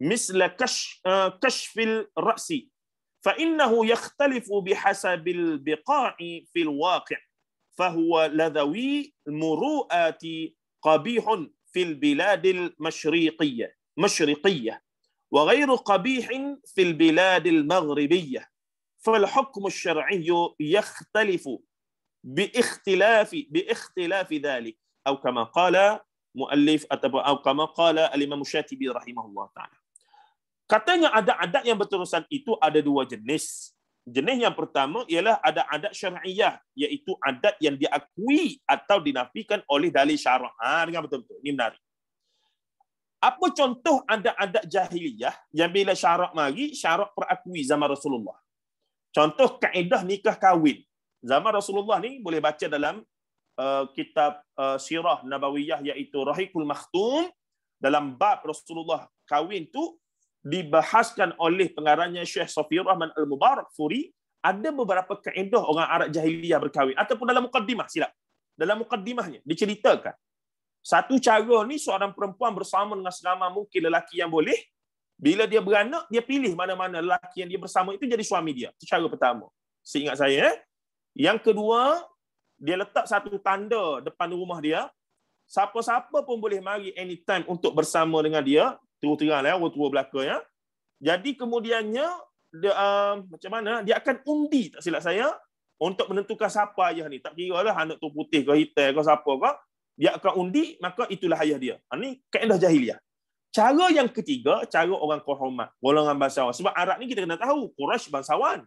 مثل كشف, آه، كشف الرأس فإنه يختلف بحسب البقاع في الواقع فهو لذوي المروءة قبيح في البلاد المشرقية مشرقية وغير قبيح في البلاد المغربية فالحكم الشرعي يختلف باختلاف باختلاف ذلك أو كما قال muallif ataupun awqama qala al-imam syatibi rahimahullah ta'ala. Katanya ada adat yang berterusan itu ada dua jenis. Jenis yang pertama ialah ada adat syar'iyah iaitu adat yang diakui atau dinafikan oleh dalil syarak. Ha, dengar betul-betul. Ini menarik. Apa contoh adat-adat jahiliyah yang bila syarak mari, syarak perakui zaman Rasulullah. Contoh kaedah nikah kahwin. Zaman Rasulullah ni boleh baca dalam Uh, kitab uh, sirah nabawiyah iaitu rahiqul makhtum dalam bab Rasulullah kahwin tu dibahaskan oleh pengarangnya Syekh Safir Rahman Al-Mubarak Furi ada beberapa kaedah orang Arab jahiliyah berkahwin ataupun dalam mukadimah silap dalam mukaddimahnya diceritakan satu cara ni seorang perempuan bersama dengan selama mungkin lelaki yang boleh bila dia beranak dia pilih mana-mana lelaki yang dia bersama itu jadi suami dia itu cara pertama seingat saya eh? yang kedua dia letak satu tanda depan rumah dia, siapa-siapa pun boleh mari anytime untuk bersama dengan dia, terus-terang lah, orang tua belakang. Ya. Jadi kemudiannya, dia, uh, macam mana, dia akan undi, tak silap saya, untuk menentukan siapa ayah ni. Tak kira lah anak tu putih ke hitam ke siapa ke. Dia akan undi, maka itulah ayah dia. Ini ha, kaedah jahiliah. Cara yang ketiga, cara orang kohormat, golongan bangsawan. Sebab Arab ni kita kena tahu, Quraisy bangsawan.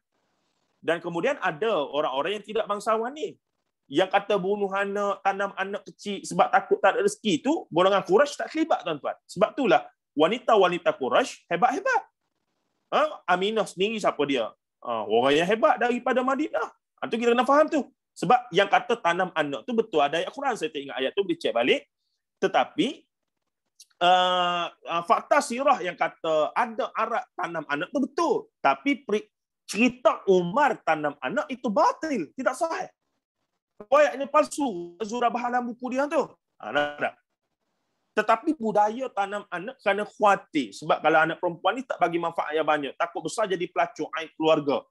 Dan kemudian ada orang-orang yang tidak bangsawan ni yang kata bunuh anak, tanam anak kecil sebab takut tak ada rezeki tu, golongan Quraisy tak terlibat tuan-tuan. Sebab itulah wanita-wanita Quraisy hebat-hebat. Ha? Aminah sendiri siapa dia? Ha, orang yang hebat daripada Madinah. Ha, tu kita kena faham tu. Sebab yang kata tanam anak tu betul ada ayat Quran. Saya tak ayat tu, boleh cek balik. Tetapi, uh, uh, fakta sirah yang kata ada Arab tanam anak tu betul. Tapi cerita Umar tanam anak itu batil. Tidak sahih riwayatnya palsu Zura bahalan buku dia tu. Ha, tak, tak. Tetapi budaya tanam anak kerana khuatir. Sebab kalau anak perempuan ni tak bagi manfaat yang banyak. Takut besar jadi pelacur air keluarga.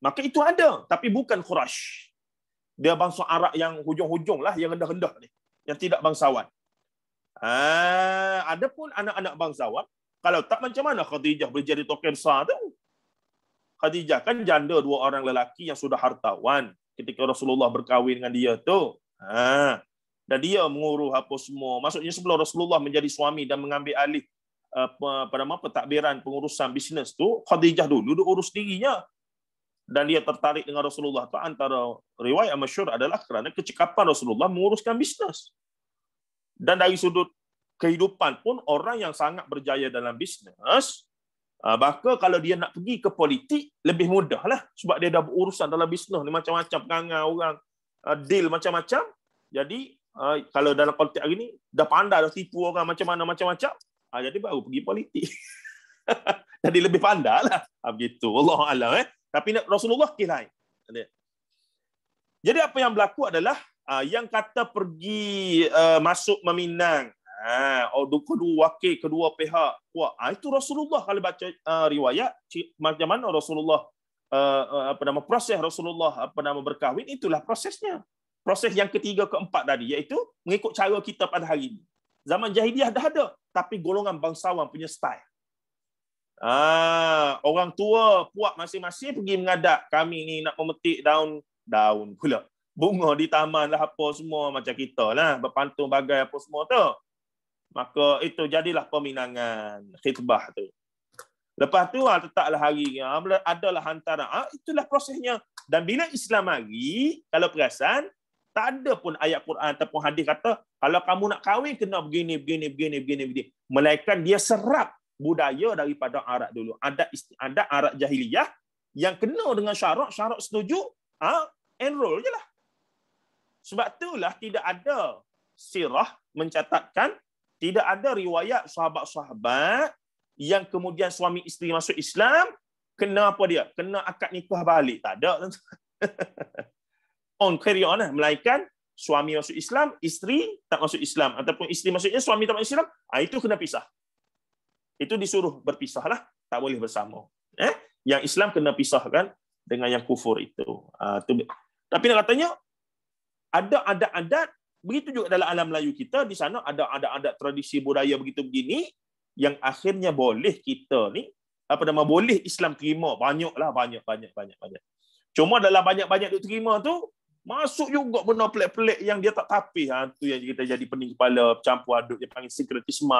Maka itu ada. Tapi bukan khurash. Dia bangsa Arab yang hujung-hujung lah. Yang rendah-rendah ni. Yang tidak bangsawan. Ha, ada pun anak-anak bangsawan. Kalau tak macam mana Khadijah boleh jadi token sah tu. Khadijah kan janda dua orang lelaki yang sudah hartawan ketika Rasulullah berkahwin dengan dia tu. Ha. Dan dia menguruh apa semua. Maksudnya sebelum Rasulullah menjadi suami dan mengambil alih uh, apa uh, pada apa pentadbiran pengurusan bisnes tu, Khadijah dulu duduk urus dirinya. Dan dia tertarik dengan Rasulullah tu antara riwayat masyhur adalah kerana kecekapan Rasulullah menguruskan bisnes. Dan dari sudut kehidupan pun orang yang sangat berjaya dalam bisnes Bahkan kalau dia nak pergi ke politik, lebih mudah lah. Sebab dia dah berurusan dalam bisnes ni, macam-macam perangai orang, ah, deal macam-macam. Jadi, ah, kalau dalam politik hari ni, dah pandai dah tipu orang macam mana, macam-macam. Ah, jadi baru pergi politik. (laughs) jadi lebih pandai lah. Begitu, Allah Allah. Eh. Tapi Rasulullah kira lain. Eh. Jadi apa yang berlaku adalah, yang kata pergi masuk meminang, Ha, oh, kedua wakil kedua pihak kuat. Ha, ah, itu Rasulullah kalau baca uh, riwayat macam mana Rasulullah uh, uh, apa nama proses Rasulullah apa nama berkahwin itulah prosesnya. Proses yang ketiga keempat tadi iaitu mengikut cara kita pada hari ini. Zaman jahiliah dah ada tapi golongan bangsawan punya style. Ha, orang tua puak masing-masing pergi mengadap kami ni nak memetik daun daun pula bunga di taman lah apa semua macam kita lah berpantun bagai apa semua tu maka itu jadilah peminangan khitbah tu. Lepas tu ah letaklah hari ya, adalah hantaran. Ah itulah prosesnya. Dan bila Islam lagi, kalau perasan tak ada pun ayat Quran ataupun hadis kata kalau kamu nak kahwin kena begini begini begini begini begini. Melainkan dia serap budaya daripada Arab dulu. Ada ada Arab jahiliyah yang kena dengan syarak syarak setuju, ah ha, enroll je lah. Sebab itulah tidak ada sirah mencatatkan tidak ada riwayat sahabat-sahabat yang kemudian suami isteri masuk Islam, kena apa dia? Kena akad nikah balik. Tak ada. (laughs) on carry on. Lah. Melainkan suami masuk Islam, isteri tak masuk Islam. Ataupun isteri masuknya, suami tak masuk Islam. Ah, itu kena pisah. Itu disuruh berpisah lah. Tak boleh bersama. Eh? Yang Islam kena pisahkan dengan yang kufur itu. Uh, tu. Tapi nak katanya, ada adat-adat Begitu juga dalam alam Melayu kita, di sana ada ada ada tradisi budaya begitu begini, yang akhirnya boleh kita ni, apa nama, boleh Islam terima. Banyaklah, banyak, banyak, banyak, banyak. Cuma dalam banyak-banyak dia terima tu, masuk juga benda pelik-pelik yang dia tak tapi. Ha, tu yang kita jadi pening kepala, campur aduk, yang panggil sekretisme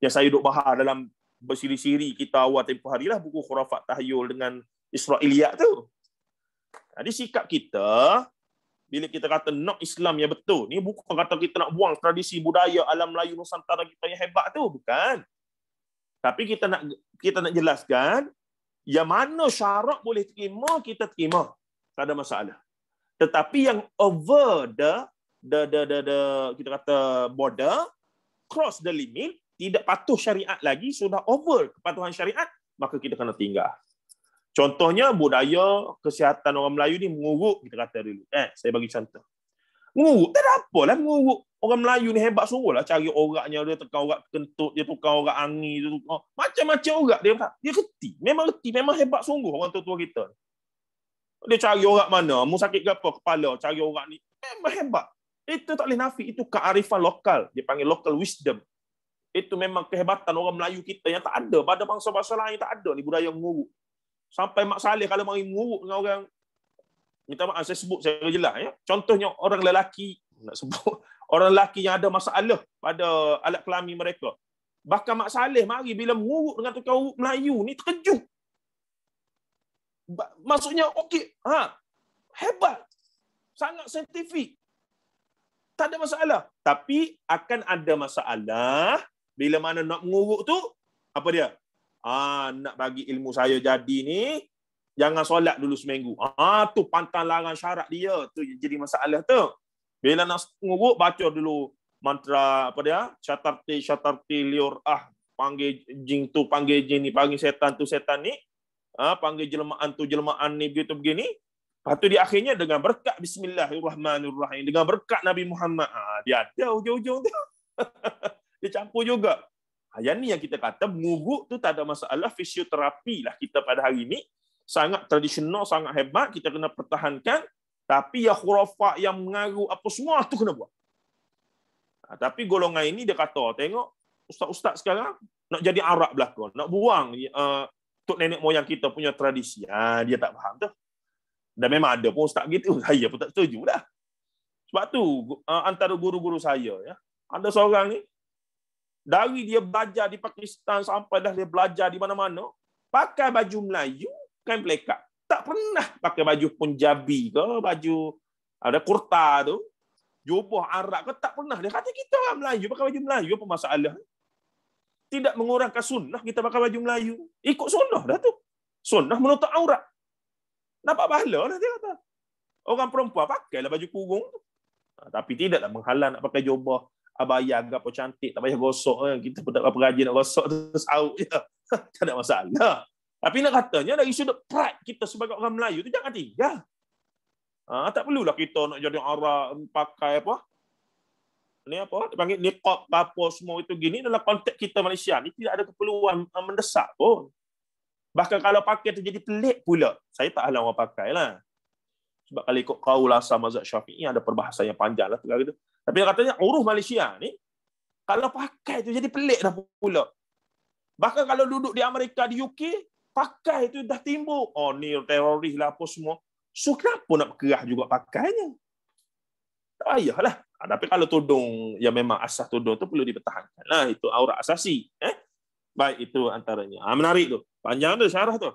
yang saya duduk bahas dalam bersiri-siri kita awal tempoh lah buku khurafat tahyul dengan Israeliyat tu. Jadi sikap kita, bila kita kata nak Islam yang betul. Ni bukan kata kita nak buang tradisi budaya alam Melayu Nusantara kita yang hebat tu, bukan. Tapi kita nak kita nak jelaskan yang mana syarat boleh terima, kita terima. Tak ada masalah. Tetapi yang over the the the the, the kita kata border cross the limit tidak patuh syariat lagi sudah over kepatuhan syariat maka kita kena tinggal. Contohnya budaya kesihatan orang Melayu ni menguruk kita kata dulu. Eh, saya bagi contoh. Menguruk tak ada apalah menguruk. Orang Melayu ni hebat sungguhlah cari oraknya dia tukar orak kentut, dia tukar orak angin, dia tukar macam-macam orak dia dia reti. Memang reti, memang hebat sungguh orang tua-tua kita. Dia cari orak mana, mu sakit ke apa kepala, cari orak ni. Memang hebat. Itu tak boleh nafi, itu kearifan lokal. Dia panggil local wisdom. Itu memang kehebatan orang Melayu kita yang tak ada. Pada bangsa-bangsa lain tak ada ni budaya menguruk sampai Mak Saleh kalau mari murut dengan orang minta maaf saya sebut saya jelas ya. Contohnya orang lelaki nak sebut (laughs) orang lelaki yang ada masalah pada alat kelamin mereka. Bahkan Mak Saleh mari bila murut dengan tukang urut Melayu ni terkejut. Maksudnya okey, ha. Hebat. Sangat saintifik. Tak ada masalah. Tapi akan ada masalah bila mana nak mengurut tu apa dia? ah nak bagi ilmu saya jadi ni jangan solat dulu seminggu. Ah tu pantang larang syarat dia tu jadi masalah tu. Bila nak nguruk baca dulu mantra apa dia? Syatarti syatarti liur ah panggil jin tu panggil jin ni panggil setan tu setan ni. Ah panggil jelmaan tu jelmaan ni begitu begini. Lepas tu di akhirnya dengan berkat bismillahirrahmanirrahim dengan berkat Nabi Muhammad ah dia ada hujung-hujung tu. (laughs) dia campur juga. Ha, yang ni yang kita kata menguruk tu tak ada masalah fisioterapi lah kita pada hari ini sangat tradisional sangat hebat kita kena pertahankan tapi ya khurafat yang mengaruh apa semua tu kena buat. Ha, tapi golongan ini dia kata tengok ustaz-ustaz sekarang nak jadi arak belaka, nak buang uh, tok nenek moyang kita punya tradisi. Ha, dia tak faham tu. Dan memang ada pun ustaz gitu, (laughs) saya pun tak setuju dah. Sebab tu uh, antara guru-guru saya ya, ada seorang ni dari dia belajar di Pakistan sampai dah dia belajar di mana-mana, pakai baju Melayu, kain pelekat. Tak pernah pakai baju Punjabi ke, baju ada kurta tu, jubah Arab ke, tak pernah. Dia kata kita orang Melayu, pakai baju Melayu, apa masalah? Tidak mengurangkan sunnah kita pakai baju Melayu. Ikut sunnah dah tu. Sunnah menutup aurat. Dapat pahala lah dia kata. Orang perempuan pakailah baju kurung ha, tapi tidaklah menghalang nak pakai jubah abang ayah agak cantik tak payah gosok kan kita pun tak berapa rajin nak gosok (laughs) terus out je (laughs) tak ada masalah tapi nak katanya dari sudut pride kita sebagai orang Melayu tu jangan tinggal ya. ha, tak perlulah kita nak jadi orang pakai apa ni apa dipanggil niqab apa semua itu gini dalam konteks kita Malaysia ni tidak ada keperluan eh, mendesak pun bahkan kalau pakai tu jadi pelik pula saya tak halang orang pakailah. sebab kalau ikut kaul asal mazhab syafi'i ada perbahasan yang panjang lah. Kita, tapi katanya uruf Malaysia ni, kalau pakai tu jadi pelik dah pula. Bahkan kalau duduk di Amerika, di UK, pakai tu dah timbul. Oh ni teroris lah apa semua. So kenapa nak kerah juga pakainya? Tak payahlah. Ah, tapi kalau tudung yang memang asas tudung tu perlu dipertahankan. Nah, itu aura asasi. Eh? Baik, itu antaranya. Ha, menarik tu. Panjang tu syarah tu.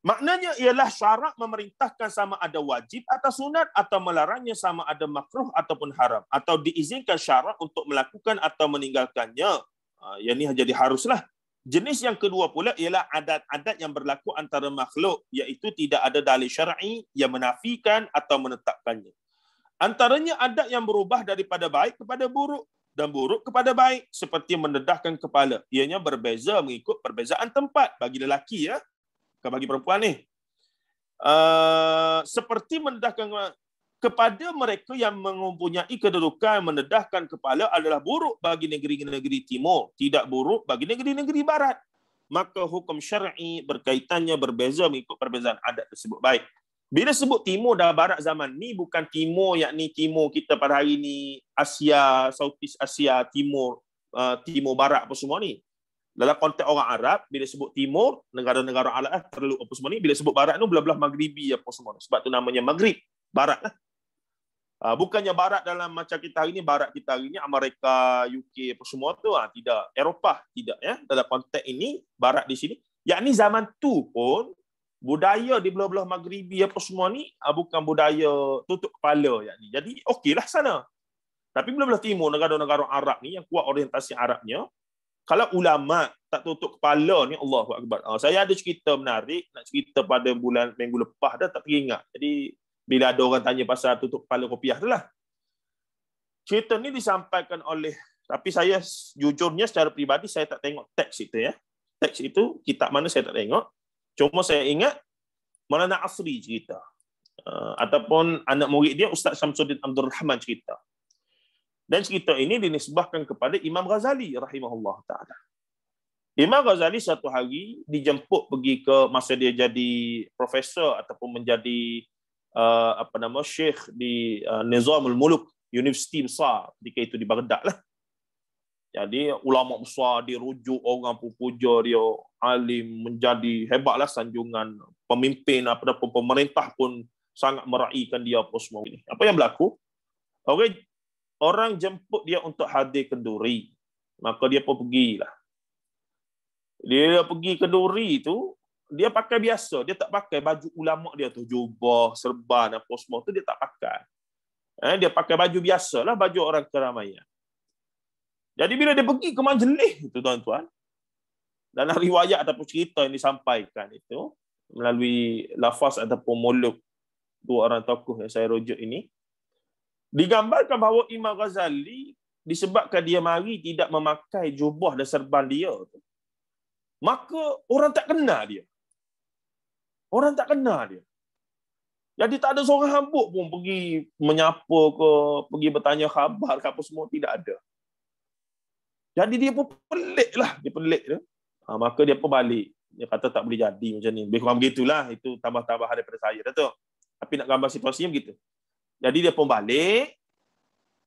Maknanya ialah syarak memerintahkan sama ada wajib atau sunat atau melarangnya sama ada makruh ataupun haram atau diizinkan syarak untuk melakukan atau meninggalkannya. Ha, yang ini jadi haruslah. Jenis yang kedua pula ialah adat-adat yang berlaku antara makhluk iaitu tidak ada dalil syar'i yang menafikan atau menetapkannya. Antaranya adat yang berubah daripada baik kepada buruk dan buruk kepada baik seperti mendedahkan kepala. Ianya berbeza mengikut perbezaan tempat bagi lelaki ya. Bukan bagi perempuan ni. Uh, seperti mendedahkan kepada mereka yang mempunyai kedudukan mendedahkan kepala adalah buruk bagi negeri-negeri timur, tidak buruk bagi negeri-negeri barat. Maka hukum syar'i berkaitannya berbeza mengikut perbezaan adat tersebut. Baik. Bila sebut timur dah barat zaman ni bukan timur yakni timur kita pada hari ni Asia, Southeast Asia, timur uh, timur barat apa semua ni dalam konteks orang Arab bila sebut timur negara-negara Arab eh, terlalu apa semua ni bila sebut barat tu belah-belah maghribi apa semua ni. sebab tu namanya maghrib barat lah. Ah, bukannya barat dalam macam kita hari ni barat kita hari ni Amerika, UK apa semua tu ah tidak Eropah tidak ya dalam konteks ini barat di sini yakni zaman tu pun budaya di belah-belah maghribi apa semua ni ah, bukan budaya tutup kepala yakni jadi okeylah sana tapi belah-belah timur negara-negara Arab ni yang kuat orientasi Arabnya kalau ulama tak tutup kepala ni Allahu akbar. Uh, saya ada cerita menarik nak cerita pada bulan minggu lepas dah tak ingat Jadi bila ada orang tanya pasal tutup kepala kopiah tu lah. Cerita ni disampaikan oleh tapi saya jujurnya secara peribadi saya tak tengok teks itu ya. Teks itu kitab mana saya tak tengok. Cuma saya ingat Maulana Asri cerita. Uh, ataupun anak murid dia Ustaz Samsudin Abdul Rahman cerita. Dan cerita ini dinisbahkan kepada Imam Ghazali rahimahullah ta'ala. Imam Ghazali satu hari dijemput pergi ke masa dia jadi profesor ataupun menjadi uh, apa nama syekh di uh, Nizamul Muluk Universiti besar ketika itu di Baghdad lah. Jadi ulama besar dirujuk orang pun pupuja dia alim menjadi hebatlah sanjungan pemimpin apa pemerintah pun sangat meraihkan dia apa semua ini. Apa yang berlaku? Orang orang jemput dia untuk hadir ke Duri, Maka dia pun lah. Dia pergi ke Duri tu, dia pakai biasa. Dia tak pakai baju ulama dia tu. Jubah, serban, apa semua tu dia tak pakai. Eh, dia pakai baju biasa lah, baju orang keramaian. Jadi bila dia pergi ke majlis itu tuan-tuan, dalam riwayat ataupun cerita yang disampaikan itu, melalui lafaz ataupun muluk dua orang tokoh yang saya rujuk ini, digambarkan bahawa Imam Ghazali disebabkan dia mari tidak memakai jubah dan serban dia maka orang tak kenal dia orang tak kenal dia jadi tak ada seorang hambuk pun pergi menyapa ke pergi bertanya khabar ke apa semua tidak ada jadi dia pun pelik lah dia pelik dia. Ha, maka dia pun balik dia kata tak boleh jadi macam ni lebih kurang begitulah itu tambah-tambahan daripada saya Datuk. tapi nak gambar situasinya begitu jadi dia pun balik.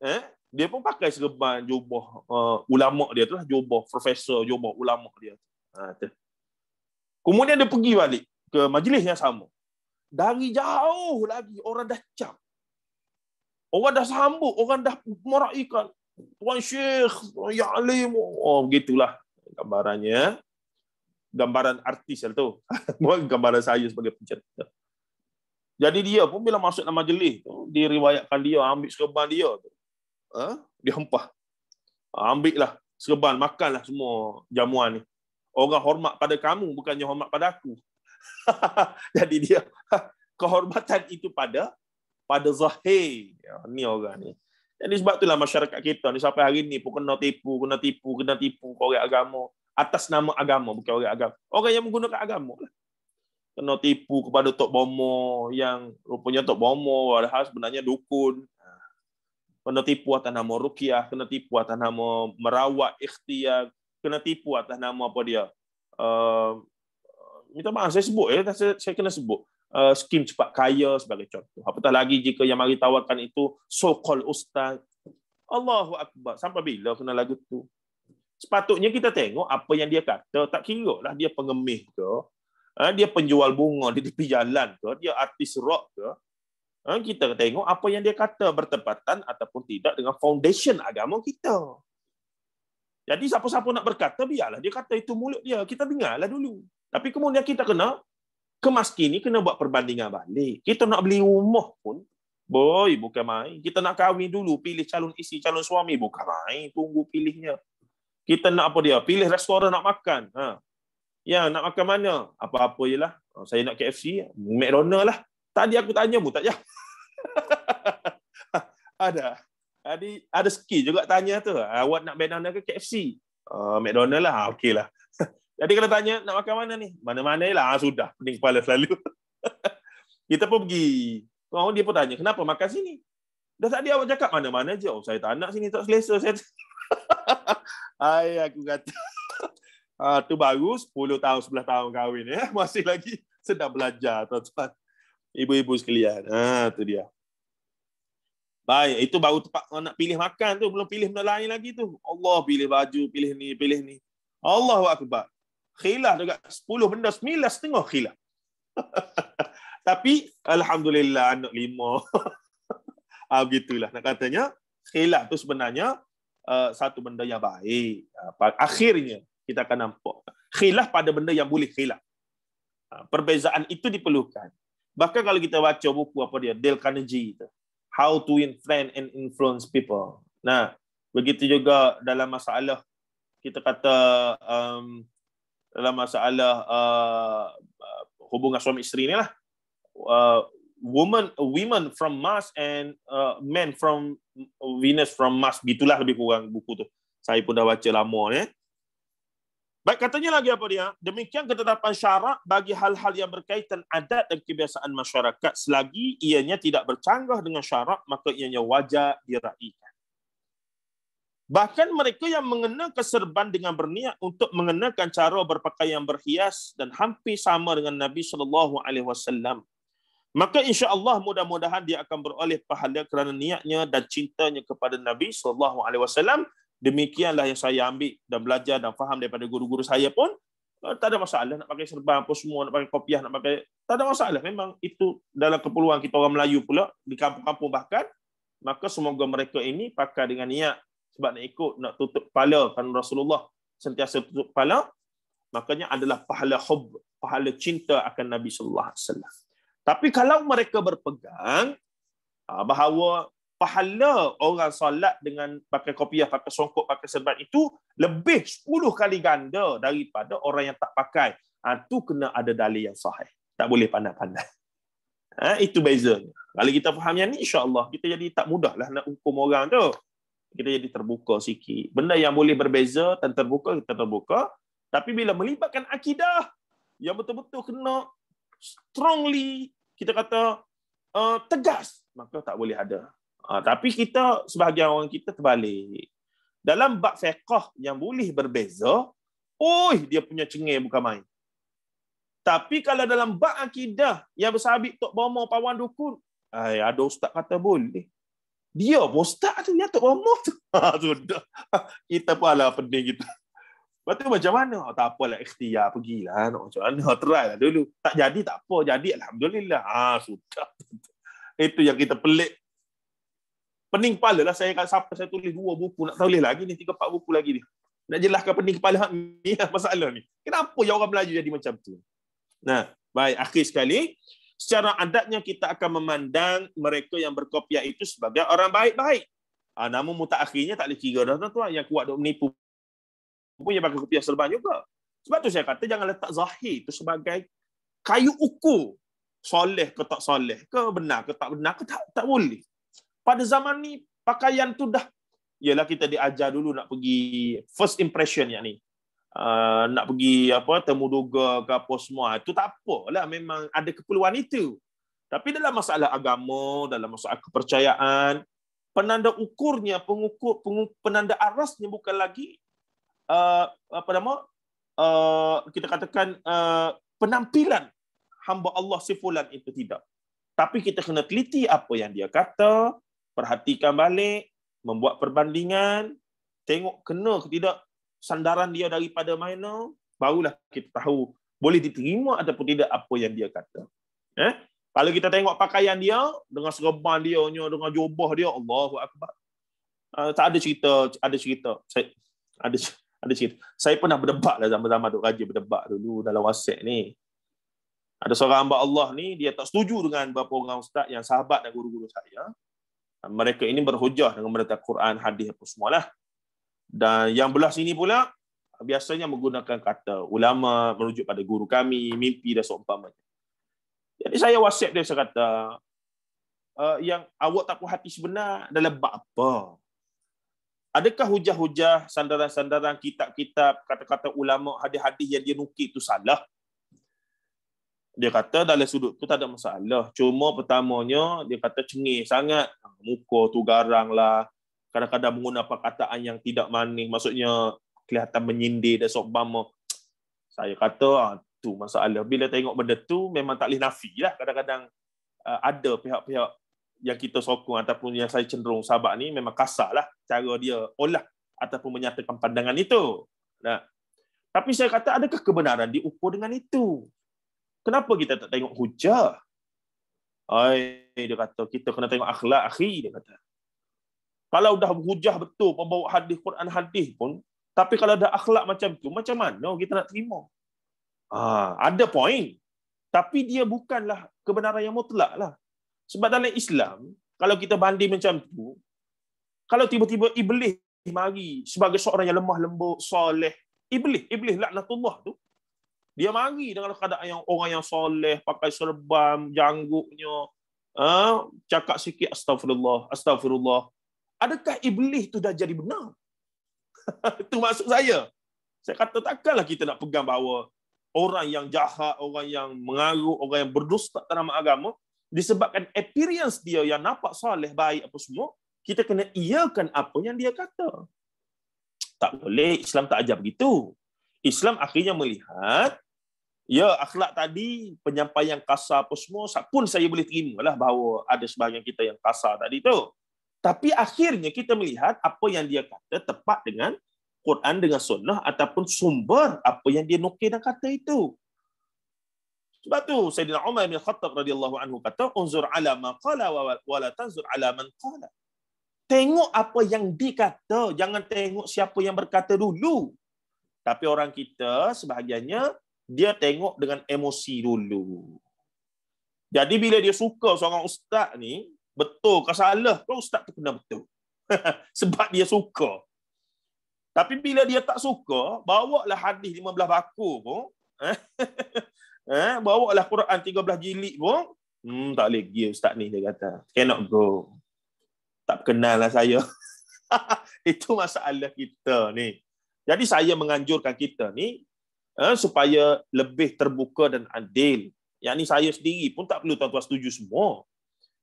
Eh, dia pun pakai serban jubah uh, ulama dia tu lah, jubah profesor, jubah ulama dia Ha, tu. Kemudian dia pergi balik ke majlis yang sama. Dari jauh lagi orang dah cap. Orang dah sambut, orang dah meraihkan. Tuan Syekh, Ya Alim. Oh, begitulah gambarannya. Gambaran artis lah tu. (laughs) Bukan gambaran saya sebagai pencerita. Jadi dia pun bila masuk dalam majlis tu, diriwayatkan dia ambil serban dia tu. Ha? Dia hempah. Ha, ambil lah serban, makanlah semua jamuan ni. Orang hormat pada kamu, bukannya hormat pada aku. (laughs) Jadi dia, ha, kehormatan itu pada pada zahir. Ya, ni orang ni. Jadi sebab itulah masyarakat kita ni sampai hari ni pun kena tipu, kena tipu, kena tipu korek agama. Atas nama agama, bukan orang agama. Orang yang menggunakan agama lah kena tipu kepada Tok Bomo yang rupanya Tok Bomo walhas sebenarnya dukun. Ha. Kena tipu atas nama Rukiah, kena tipu atas nama merawat ikhtiar, kena tipu atas nama apa dia. Uh, minta maaf, saya sebut. Ya. Saya, saya kena sebut. Uh, skim cepat kaya sebagai contoh. Apatah lagi jika yang mari tawarkan itu so-called ustaz. Allahu Akbar. Sampai bila kena lagu tu? Sepatutnya kita tengok apa yang dia kata. Tak kira lah dia pengemih ke, Ha, dia penjual bunga di tepi jalan ke, dia artis rock ke, ha, kita tengok apa yang dia kata bertepatan ataupun tidak dengan foundation agama kita. Jadi siapa-siapa nak berkata, biarlah dia kata itu mulut dia. Kita dengarlah dulu. Tapi kemudian kita kena, kemas kini kena buat perbandingan balik. Kita nak beli rumah pun, boy, bukan main. Kita nak kahwin dulu, pilih calon isi, calon suami, bukan main. Tunggu pilihnya. Kita nak apa dia? Pilih restoran nak makan. Ha. Ya, nak makan mana? Apa-apa je lah. Ha, saya nak KFC, McDonald lah. Tadi aku tanya pun tak jawab. (laughs) ada. Ada, ada skill juga tanya tu. Awak nak McDonald ke KFC? Uh, ha, McDonald lah, ha, okey lah. (laughs) Jadi kalau tanya, nak makan mana ni? Mana-mana lah, sudah. Pening kepala selalu. (laughs) Kita pun pergi. Oh, dia pun tanya, kenapa makan sini? Dah tadi awak cakap, mana-mana je. Oh, saya tak nak sini, tak selesa. Saya... Hai, aku kata. Uh, tu baru 10 tahun, 11 tahun kahwin. Ya? (laughs) Masih lagi sedang belajar tuan Ibu-ibu sekalian. Ha, tu dia. Baik, itu baru tempat nak pilih makan tu. Belum pilih benda lain lagi tu. Allah pilih baju, pilih ni, pilih ni. Allah wakibat. Khilah juga 10 benda, 9 setengah khilah. (laughs) Tapi, Alhamdulillah anak lima. ha, (laughs) begitulah. Nak katanya, khilah tu sebenarnya uh, satu benda yang baik. Uh, akhirnya, kita akan nampak khilaf pada benda yang boleh khilaf. Ha, perbezaan itu diperlukan. Bahkan kalau kita baca buku apa dia Dale Carnegie itu, How to Influence and Influence People. Nah, begitu juga dalam masalah kita kata um, dalam masalah uh, hubungan suami isteri ni lah. Uh, woman, women from Mars and uh, men from Venus from Mars. Itulah lebih kurang buku tu. Saya pun dah baca lama ni. Eh. Baik katanya lagi apa dia? Demikian ketetapan syarak bagi hal-hal yang berkaitan adat dan kebiasaan masyarakat selagi ianya tidak bercanggah dengan syarak maka ianya wajah diraikan. Bahkan mereka yang mengenakan keserban dengan berniat untuk mengenakan cara berpakaian berhias dan hampir sama dengan Nabi sallallahu alaihi wasallam. Maka insya-Allah mudah-mudahan dia akan beroleh pahala kerana niatnya dan cintanya kepada Nabi sallallahu alaihi wasallam demikianlah yang saya ambil dan belajar dan faham daripada guru-guru saya pun eh, tak ada masalah nak pakai serban apa semua nak pakai kopiah nak pakai tak ada masalah memang itu dalam keperluan kita orang Melayu pula di kampung-kampung bahkan maka semoga mereka ini pakai dengan niat sebab nak ikut nak tutup kepala kan Rasulullah sentiasa tutup kepala makanya adalah pahala hub pahala cinta akan Nabi sallallahu alaihi wasallam tapi kalau mereka berpegang ah, bahawa pahala orang solat dengan pakai kopiah, pakai songkok, pakai serban itu lebih 10 kali ganda daripada orang yang tak pakai. Ha, itu kena ada dalil yang sahih. Tak boleh pandang-pandang. Ha, itu bezanya. Kalau kita faham yang ni, insyaAllah kita jadi tak mudahlah nak hukum orang tu. Kita jadi terbuka sikit. Benda yang boleh berbeza dan terbuka, kita terbuka. Tapi bila melibatkan akidah yang betul-betul kena strongly, kita kata uh, tegas, maka tak boleh ada Ha, tapi kita sebahagian orang kita terbalik. Dalam bab fiqh yang boleh berbeza, oi dia punya cengeng bukan main. Tapi kalau dalam bab akidah yang bersabit tok bomo pawang dukun, ai ada ustaz kata boleh. Dia pun ustaz tu dia tok bomo tu. Sudah. (laughs) Ah, kita pun ala pening kita. Lepas macam mana? Oh, tak apalah ikhtiar pergilah. Nak macam mana? Oh, try lah dulu. Tak jadi tak apa. Jadi Alhamdulillah. Ah, sudah. (laughs) Itu yang kita pelik pening kepala lah saya kat siapa saya tulis dua buku nak tulis lagi ni tiga empat buku lagi ni nak jelaskan pening kepala hak (laughs) ni lah masalah ni kenapa ya orang Melayu jadi macam tu nah baik akhir sekali secara adatnya kita akan memandang mereka yang berkopiah itu sebagai orang baik-baik ha, namun muta tak boleh kira dah tuan, yang kuat dok menipu pun yang pakai kopiah serban juga sebab tu saya kata jangan letak zahir itu sebagai kayu ukur soleh ke tak soleh ke benar ke tak benar ke tak, tak boleh pada zaman ni pakaian tu dah ialah kita diajar dulu nak pergi first impression yang ni. Uh, nak pergi apa temu duga ke apa semua itu ah, tak apalah memang ada keperluan itu. Tapi dalam masalah agama, dalam masalah kepercayaan, penanda ukurnya, pengukur, penanda arasnya bukan lagi uh, apa nama uh, kita katakan uh, penampilan hamba Allah si itu tidak. Tapi kita kena teliti apa yang dia kata, perhatikan balik, membuat perbandingan, tengok kena ke tidak sandaran dia daripada mana, barulah kita tahu boleh diterima ataupun tidak apa yang dia kata. Eh? Kalau kita tengok pakaian dia, dengan serban dia, dengan jubah dia, Allahu Akbar. Uh, tak ada cerita, ada cerita. Saya, ada, ada cerita. Saya pernah berdebat lah zaman-zaman Duk Raja berdebat dulu dalam WhatsApp ni. Ada seorang hamba Allah ni, dia tak setuju dengan beberapa orang ustaz yang sahabat dan guru-guru saya mereka ini berhujah dengan mendatang Quran, hadis apa semualah. Dan yang belah sini pula, biasanya menggunakan kata ulama merujuk pada guru kami, mimpi dan seumpamanya. Jadi saya whatsapp dia, saya kata, e, yang awak tak puas hati sebenar dalam bab apa? Adakah hujah-hujah, sandaran-sandaran, kitab-kitab, kata-kata ulama, hadis-hadis yang dia nukik itu salah? dia kata dalam sudut tu tak ada masalah. Cuma pertamanya dia kata cengih sangat. Ha, Muka tu garang lah. Kadang-kadang menggunakan perkataan yang tidak manis. Maksudnya kelihatan menyindir dan sokbama. Saya kata ha, tu masalah. Bila tengok benda tu memang tak boleh nafi lah. Kadang-kadang ha, ada pihak-pihak yang kita sokong ataupun yang saya cenderung sahabat ni memang kasar lah cara dia olah ataupun menyatakan pandangan itu. Nah, tapi saya kata adakah kebenaran diukur dengan itu? kenapa kita tak tengok hujah? Ai, dia kata, kita kena tengok akhlak akhi, dia kata. Kalau dah hujah betul pembawa hadis, Quran hadis pun, tapi kalau ada akhlak macam tu, macam mana kita nak terima? Ah, ada poin. Tapi dia bukanlah kebenaran yang mutlak lah. Sebab dalam Islam, kalau kita banding macam tu, kalau tiba-tiba iblis mari sebagai seorang yang lemah lembut, soleh, iblis, iblis laknatullah tu, dia mari dengan keadaan yang orang yang soleh pakai serban jangguknya ha? cakap sikit astagfirullah astagfirullah adakah iblis tu dah jadi benar (laughs) itu maksud saya saya kata takkanlah kita nak pegang bahawa orang yang jahat orang yang mengaruh orang yang berdusta dalam agama disebabkan experience dia yang nampak soleh baik apa semua kita kena iakan apa yang dia kata tak boleh Islam tak ajar begitu Islam akhirnya melihat ya akhlak tadi penyampaian kasar apa semua pun saya boleh terima lah bahawa ada sebahagian kita yang kasar tadi tu. Tapi akhirnya kita melihat apa yang dia kata tepat dengan Quran dengan sunnah ataupun sumber apa yang dia nukil dan kata itu. Sebab tu Sayyidina Umar bin Khattab radhiyallahu anhu kata unzur ala ma qala wa la tanzur ala man qala. Tengok apa yang dikata, jangan tengok siapa yang berkata dulu. Tapi orang kita sebahagiannya dia tengok dengan emosi dulu. Jadi bila dia suka seorang ustaz ni, betul ke salah ke ustaz tu kena betul. (laughs) Sebab dia suka. Tapi bila dia tak suka, bawalah hadis 15 baku pun. (laughs) eh, bawalah Quran 13 jilid pun. Hmm, tak boleh pergi ustaz ni dia kata. Cannot go. Tak kenal lah saya. (laughs) Itu masalah kita ni. Jadi saya menganjurkan kita ni eh, supaya lebih terbuka dan adil. Yang ni saya sendiri pun tak perlu tuan-tuan setuju semua.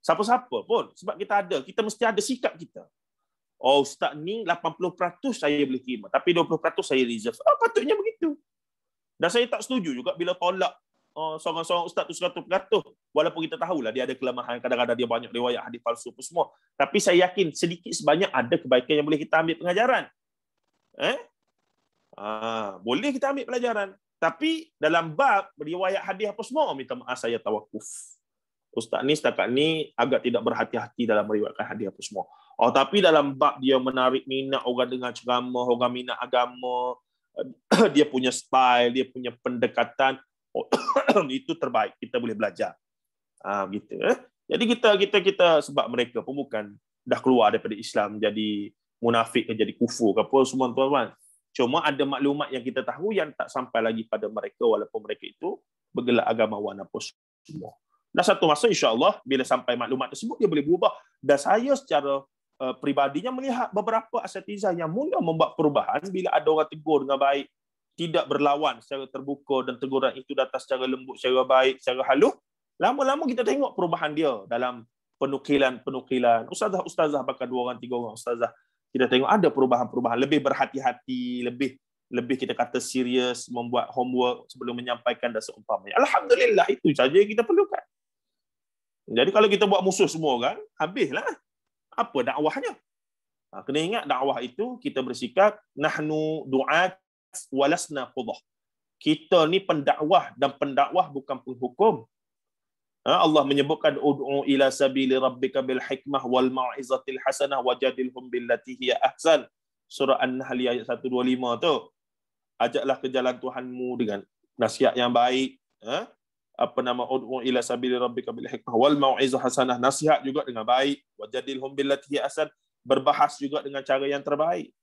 Siapa-siapa pun. Sebab kita ada. Kita mesti ada sikap kita. Oh, Ustaz ni 80% saya boleh terima. Tapi 20% saya reserve. Oh, patutnya begitu. Dan saya tak setuju juga bila tolak uh, seorang-seorang Ustaz tu 100%. Walaupun kita tahulah dia ada kelemahan. Kadang-kadang dia banyak riwayat hadis palsu pun semua. Tapi saya yakin sedikit sebanyak ada kebaikan yang boleh kita ambil pengajaran. Eh? Ha, boleh kita ambil pelajaran. Tapi dalam bab riwayat hadiah apa semua, minta maaf saya tawakuf. Ustaz ni setakat ni agak tidak berhati-hati dalam meriwayatkan hadiah apa semua. Oh tapi dalam bab dia menarik minat orang dengar ceramah, orang minat agama, (clears throat) dia punya style, dia punya pendekatan oh, (clears throat) itu terbaik. Kita boleh belajar. Ha, gitu eh. Jadi kita kita kita sebab mereka pun bukan dah keluar daripada Islam jadi munafik ke jadi kufur ke apa semua tuan-tuan. Cuma ada maklumat yang kita tahu yang tak sampai lagi pada mereka walaupun mereka itu bergelar warna apa semua. Dan satu masa insyaAllah bila sampai maklumat tersebut dia boleh berubah. Dan saya secara uh, peribadinya melihat beberapa asetiza yang mula membuat perubahan bila ada orang tegur dengan baik, tidak berlawan secara terbuka dan teguran itu datang secara lembut, secara baik, secara halus. Lama-lama kita tengok perubahan dia dalam penukilan-penukilan. Ustazah-ustazah bahkan dua orang, tiga orang ustazah kita tengok ada perubahan-perubahan lebih berhati-hati lebih lebih kita kata serius membuat homework sebelum menyampaikan dan seumpamanya alhamdulillah itu saja yang kita perlukan jadi kalau kita buat musuh semua kan habislah apa dakwahnya ha, kena ingat dakwah itu kita bersikap nahnu du'at walasna qudah kita ni pendakwah dan pendakwah bukan penghukum Ha, Allah menyebutkan ud'u ila sabili rabbika bil hikmah wal mau'izatil hasanah wajadilhum billati hiya ahsan. Surah An-Nahl ayat 125 tu. Ajaklah ke jalan Tuhanmu dengan nasihat yang baik. Ha? Apa nama ud'u ila sabili rabbika bil hikmah wal mau'izah hasanah. Nasihat juga dengan baik. Wajadilhum billati hiya ahsan. Berbahas juga dengan cara yang terbaik.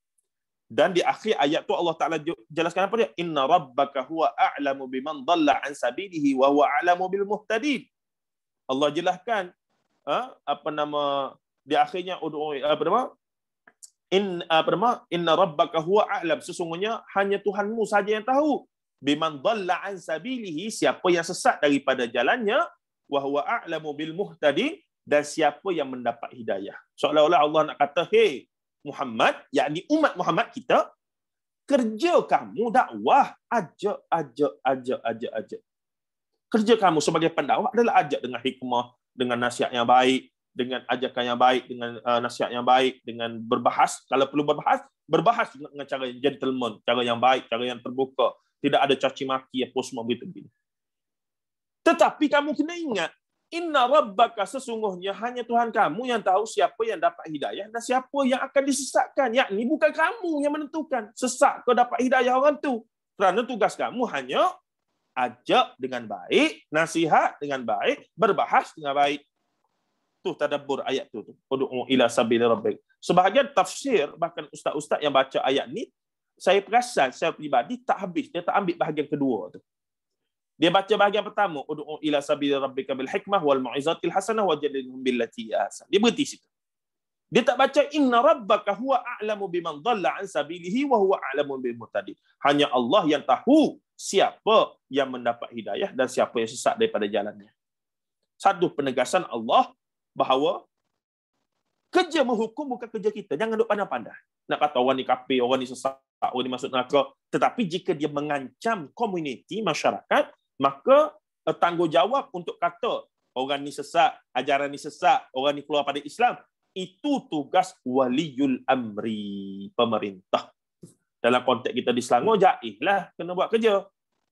Dan di akhir ayat tu Allah Taala jelaskan apa dia? Inna rabbaka huwa a'lamu biman dhalla an sabilihi wa huwa a'lamu bil muhtadin. Allah jelaskan ha, apa nama di akhirnya apa nama in apa nama inna rabbaka huwa a'lam sesungguhnya hanya Tuhanmu saja yang tahu biman dhalla an sabilihi siapa yang sesat daripada jalannya wa huwa a'lamu bil muhtadin dan siapa yang mendapat hidayah seolah-olah Allah nak kata hey Muhammad yakni umat Muhammad kita kerja kamu dakwah ajak ajak ajak ajak ajak kerja kamu sebagai pendakwah adalah ajak dengan hikmah, dengan nasihat yang baik, dengan ajakan yang baik, dengan uh, nasihat yang baik, dengan berbahas. Kalau perlu berbahas, berbahas dengan cara yang gentleman, cara yang baik, cara yang terbuka. Tidak ada caci maki apa semua begitu Tetapi kamu kena ingat, inna rabbaka sesungguhnya hanya Tuhan kamu yang tahu siapa yang dapat hidayah dan siapa yang akan disesatkan. Yakni bukan kamu yang menentukan sesat ke dapat hidayah orang tu. Kerana tugas kamu hanya ajak dengan baik, nasihat dengan baik, berbahas dengan baik. Tu tadabbur ayat tu tu. Udu'u ila sabili rabbik. Sebahagian tafsir bahkan ustaz-ustaz yang baca ayat ni saya perasan saya pribadi tak habis dia tak ambil bahagian kedua tu. Dia baca bahagian pertama udu'u ila sabili rabbika bil hikmah wal mauizatil hasanah wajadilhum billati ahsan. Dia berhenti situ. Dia tak baca inna rabbaka huwa a'lamu biman dhalla an sabilihi wa huwa a'lamu bil muhtadin. Hanya Allah yang tahu siapa yang mendapat hidayah dan siapa yang sesat daripada jalannya. Satu penegasan Allah bahawa kerja menghukum bukan kerja kita. Jangan duk pandang-pandang. Nak kata orang ni kafir, orang ni sesat, orang ni masuk neraka. Tetapi jika dia mengancam komuniti masyarakat, maka eh, tanggungjawab untuk kata orang ni sesat, ajaran ni sesat, orang ni keluar pada Islam, itu tugas waliul amri pemerintah. Dalam konteks kita di Selangor, jahilah kena buat kerja.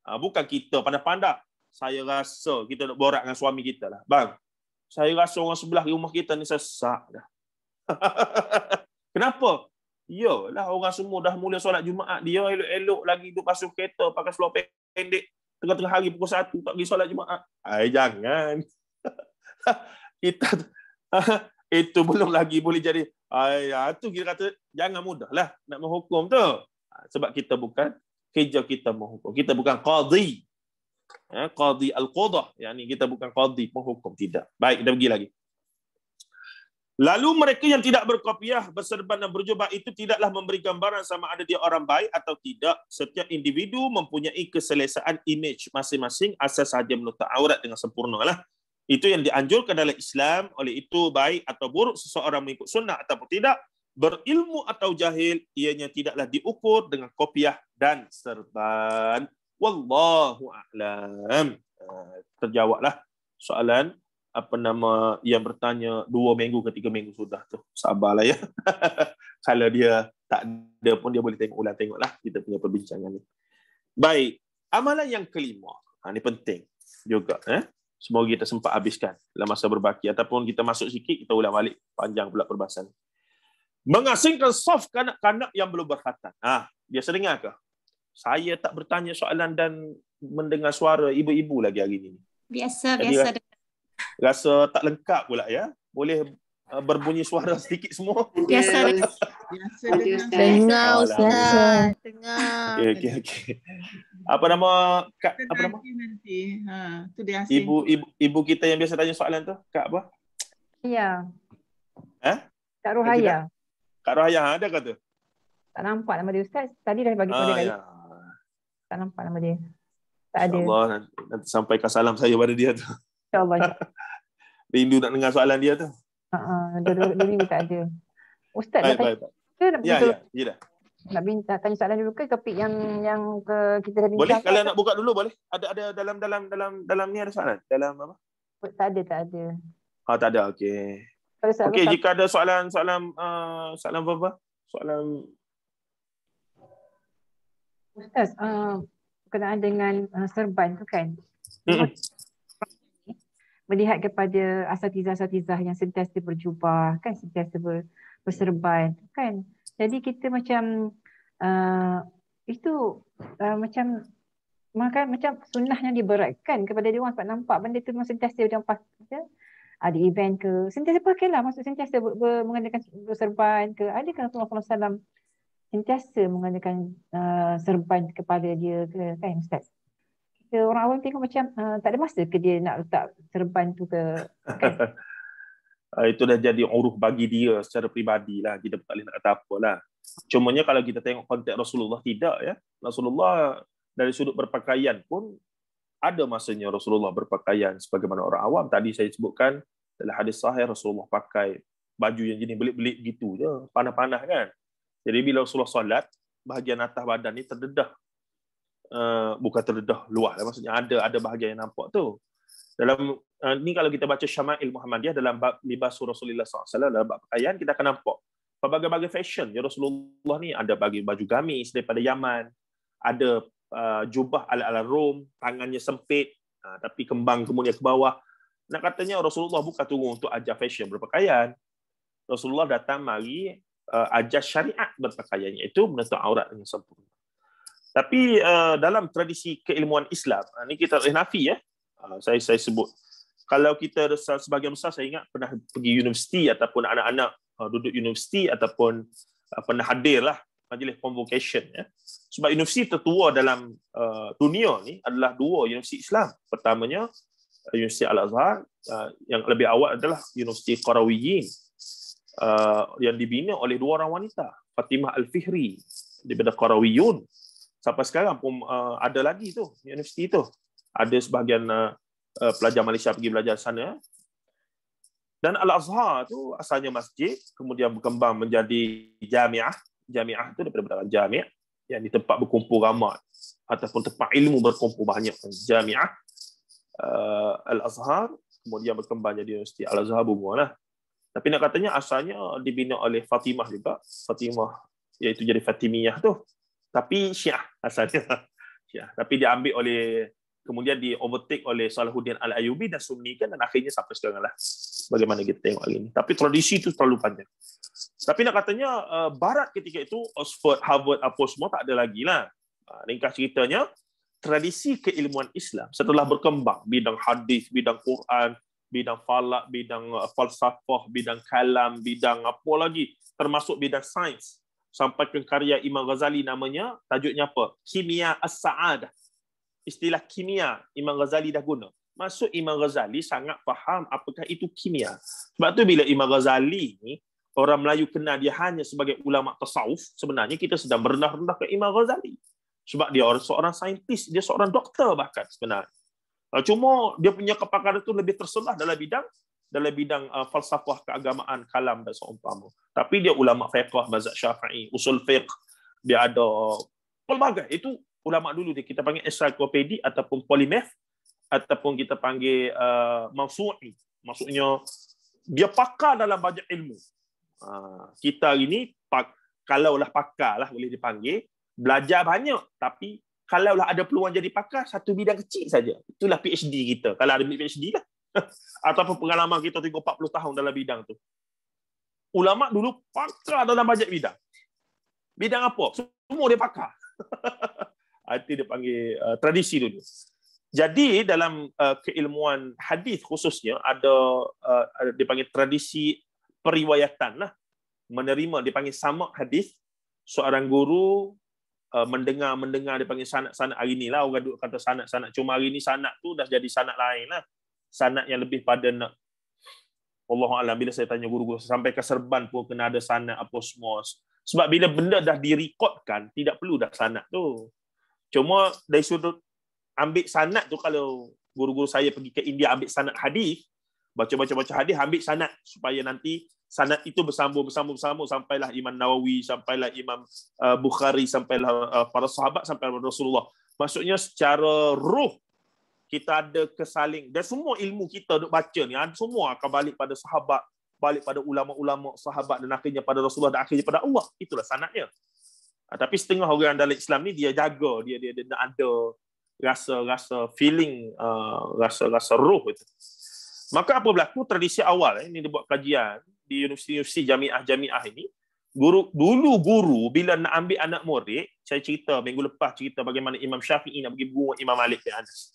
Ha, bukan kita pandai-pandai. Saya rasa kita nak borak dengan suami kita lah. Bang, saya rasa orang sebelah rumah kita ni sesak dah. (laughs) Kenapa? Yalah orang semua dah mula solat Jumaat. Dia elok-elok lagi duduk pasuk kereta pakai seluar pendek. Tengah-tengah hari pukul 1 tak pergi solat Jumaat. Ay, jangan. (laughs) kita (laughs) itu belum lagi boleh jadi ayah tu kita kata jangan mudahlah nak menghukum tu ah, sebab kita bukan kerja kita menghukum kita bukan qadi ya qadi al qadah yakni kita bukan qadi menghukum tidak baik kita pergi lagi Lalu mereka yang tidak berkopiah, berserban dan berjubah itu tidaklah memberi gambaran sama ada dia orang baik atau tidak. Setiap individu mempunyai keselesaan image masing-masing asal saja menutup aurat dengan sempurna. Lah. Itu yang dianjurkan dalam Islam oleh itu baik atau buruk seseorang mengikut sunnah ataupun tidak. Berilmu atau jahil, ianya tidaklah diukur dengan kopiah dan serban. Wallahu a'lam. Eh, terjawablah soalan apa nama yang bertanya dua minggu ke tiga minggu sudah tu. Sabarlah ya. (laughs) Kalau dia tak ada pun dia boleh tengok ulang tengoklah kita punya perbincangan ni. Baik, amalan yang kelima. Ha, ini penting juga. Eh? semoga kita sempat habiskan dalam masa berbaki ataupun kita masuk sikit kita ulang balik panjang pula perbahasan mengasingkan soft kanak-kanak yang belum berkhatan ah ha, biasa dengar ke saya tak bertanya soalan dan mendengar suara ibu-ibu lagi hari ini biasa Jadi biasa rasa, rasa tak lengkap pula ya boleh uh, berbunyi suara (laughs) sedikit semua biasa Dengar Ustaz. tengah. Okey, okey, (laughs) Apa nama Kak? Apa nama? Nanti. Ha, Ibu, ibu, ibu kita yang biasa tanya soalan tu. Kak apa? Ya. Ha? Kak Rohaya. Kak Rohaya ha? ada kata tu? Tak nampak nama dia Ustaz. Tadi dah bagi ha, ah, kepada ya. Tak nampak nama dia. Tak ada. InsyaAllah nanti, nanti sampaikan salam saya pada dia tu. InsyaAllah. (laughs) Rindu nak dengar soalan dia tu. Ha, uh-uh, dia, dia, dia, dia, dia tak ada. Ustaz baik, nak tanya baik, baik. Nak ya, ya, ya. Nak, bing- tanya soalan dulu ke topik yang yang ke kita dah bincang. Boleh kalau nak buka dulu boleh. Ada ada dalam dalam dalam dalam ni ada soalan. Dalam apa? Oh, tak ada tak ada. Ah oh, tak ada okey. Okey jika ada soalan soalan uh, soalan apa? Soalan Ustaz, uh, berkenaan dengan uh, serban tu kan? Mm-mm melihat kepada asatizah-asatizah yang sentiasa berjumpa kan sentiasa ber, berserban kan jadi kita macam uh, itu uh, macam maka macam sunnah yang diberatkan kepada dia orang sebab nampak benda tu memang sentiasa macam pas ya? ada event ke sentiasa pakai lah maksud sentiasa ber, ber, mengenakan serban ke ada kan Rasulullah SAW sentiasa mengenakan uh, serban kepala dia ke kan Ustaz kita orang awam tengok macam uh, tak ada masa ke dia nak letak serban tu ke kan? (laughs) ah, itu dah jadi uruh bagi dia secara peribadilah kita tak boleh nak kata apalah cumanya kalau kita tengok konteks Rasulullah tidak ya Rasulullah dari sudut berpakaian pun ada masanya Rasulullah berpakaian sebagaimana orang awam tadi saya sebutkan dalam hadis sahih Rasulullah pakai baju yang jenis belit-belit gitu je, panah-panah kan. Jadi bila Rasulullah solat, bahagian atas badan ni terdedah Uh, bukan terdedah luah lah. maksudnya ada ada bahagian yang nampak tu dalam uh, ni kalau kita baca Syama'il Muhammadiyah dalam bab libas Rasulullah SAW, dalam bab pakaian, kita akan nampak pelbagai-bagai fashion. Ya Rasulullah ni ada bagi baju gamis daripada Yaman, ada uh, jubah ala-ala Rom, tangannya sempit, uh, tapi kembang kemudian ke bawah. Nak katanya Rasulullah bukan tunggu untuk ajar fashion berpakaian. Rasulullah datang mari uh, ajar syariat berpakaian, iaitu menentuk aurat dengan sempurna. Tapi uh, dalam tradisi keilmuan Islam, uh, eh, ini kita eh, Nafi ya. Uh, saya saya sebut kalau kita sebagai besar saya ingat pernah pergi universiti ataupun anak-anak uh, duduk universiti ataupun uh, pernah hadirlah majlis convocation ya. Sebab universiti tertua dalam uh, dunia ni adalah dua universiti Islam. Pertamanya Universiti Al-Azhar uh, yang lebih awal adalah Universiti Qarawiyyin uh, yang dibina oleh dua orang wanita, Fatimah Al-Fihri daripada Qarawiyyun sampai sekarang pun uh, ada lagi tu universiti tu. Ada sebahagian uh, uh, pelajar Malaysia pergi belajar sana. Dan Al-Azhar tu asalnya masjid, kemudian berkembang menjadi jamiah. Jamiah tu daripada berdasarkan jamiah, yang di tempat berkumpul ramai ataupun tempat ilmu berkumpul banyak. Jamiah uh, Al-Azhar, kemudian berkembang jadi universiti Al-Azhar lah. Tapi nak katanya asalnya dibina oleh Fatimah juga. Fatimah iaitu jadi Fatimiyah tu tapi Syiah asalnya. (laughs) Syiah. Tapi diambil oleh kemudian di overtake oleh Salahuddin Al-Ayubi dan Sunni kan dan akhirnya sampai sekarang lah bagaimana kita tengok hari ini. Tapi tradisi itu terlalu panjang. Tapi nak katanya eh, Barat ketika itu Oxford, Harvard, apa semua tak ada lagi lah. Ah, ringkas ceritanya tradisi keilmuan Islam setelah berkembang bidang hadis, bidang Quran, bidang falak, bidang eh, falsafah, bidang kalam, bidang apa lagi termasuk bidang sains Sampai sampaikan karya Imam Ghazali namanya, tajuknya apa? Kimia As-Sa'adah. Istilah kimia Imam Ghazali dah guna. Masuk Imam Ghazali sangat faham apakah itu kimia. Sebab tu bila Imam Ghazali ni, orang Melayu kenal dia hanya sebagai ulama tasawuf, sebenarnya kita sedang berendah-rendah ke Imam Ghazali. Sebab dia orang seorang saintis, dia seorang doktor bahkan sebenarnya. Cuma dia punya kepakaran tu lebih terselah dalam bidang dalam bidang uh, falsafah keagamaan kalam dan seumpama tapi dia ulama fiqh mazhab syafi'i usul fiqh dia ada pelbagai itu ulama dulu dia kita panggil encyclopedia ataupun polymath ataupun kita panggil uh, mausu'i maksudnya dia pakar dalam banyak ilmu uh, kita ini pak kalaulah pakarlah boleh dipanggil belajar banyak tapi kalaulah ada peluang jadi pakar satu bidang kecil saja itulah PhD kita kalau ada PhD lah (laughs) Atau pengalaman kita tengok 40 tahun dalam bidang tu. Ulama dulu pakar dalam bajet bidang. Bidang apa? Semua dia pakar. (laughs) Itu dia panggil uh, tradisi dulu. Jadi dalam uh, keilmuan hadis khususnya ada uh, dipanggil tradisi periwayatan lah menerima dipanggil sama hadis seorang guru uh, mendengar mendengar dipanggil sanak-sanak hari lah. orang kata sanak-sanak cuma hari ini sanak tu dah jadi sanak lain lah sanat yang lebih pada nak Allah Alam bila saya tanya guru-guru sampai ke serban pun kena ada sanat apa semua sebab bila benda dah direkodkan tidak perlu dah sanat tu cuma dari sudut ambil sanat tu kalau guru-guru saya pergi ke India ambil sanat hadis baca-baca-baca hadis ambil sanat supaya nanti sanat itu bersambung bersambung bersambung sampailah Imam Nawawi sampailah Imam uh, Bukhari sampailah uh, para sahabat sampailah Rasulullah maksudnya secara ruh kita ada kesaling dan semua ilmu kita duk baca ni semua akan balik pada sahabat balik pada ulama-ulama sahabat dan akhirnya pada Rasulullah dan akhirnya pada Allah itulah sanadnya ha, tapi setengah orang dalam Islam ni dia jaga dia dia tak ada rasa-rasa feeling uh, ha, rasa-rasa roh itu maka apa berlaku tradisi awal eh, ini dia buat kajian di universiti-universiti jamiah-jamiah ini guru dulu guru bila nak ambil anak murid saya cerita minggu lepas cerita bagaimana Imam Syafi'i nak pergi guru Imam Malik bin Anas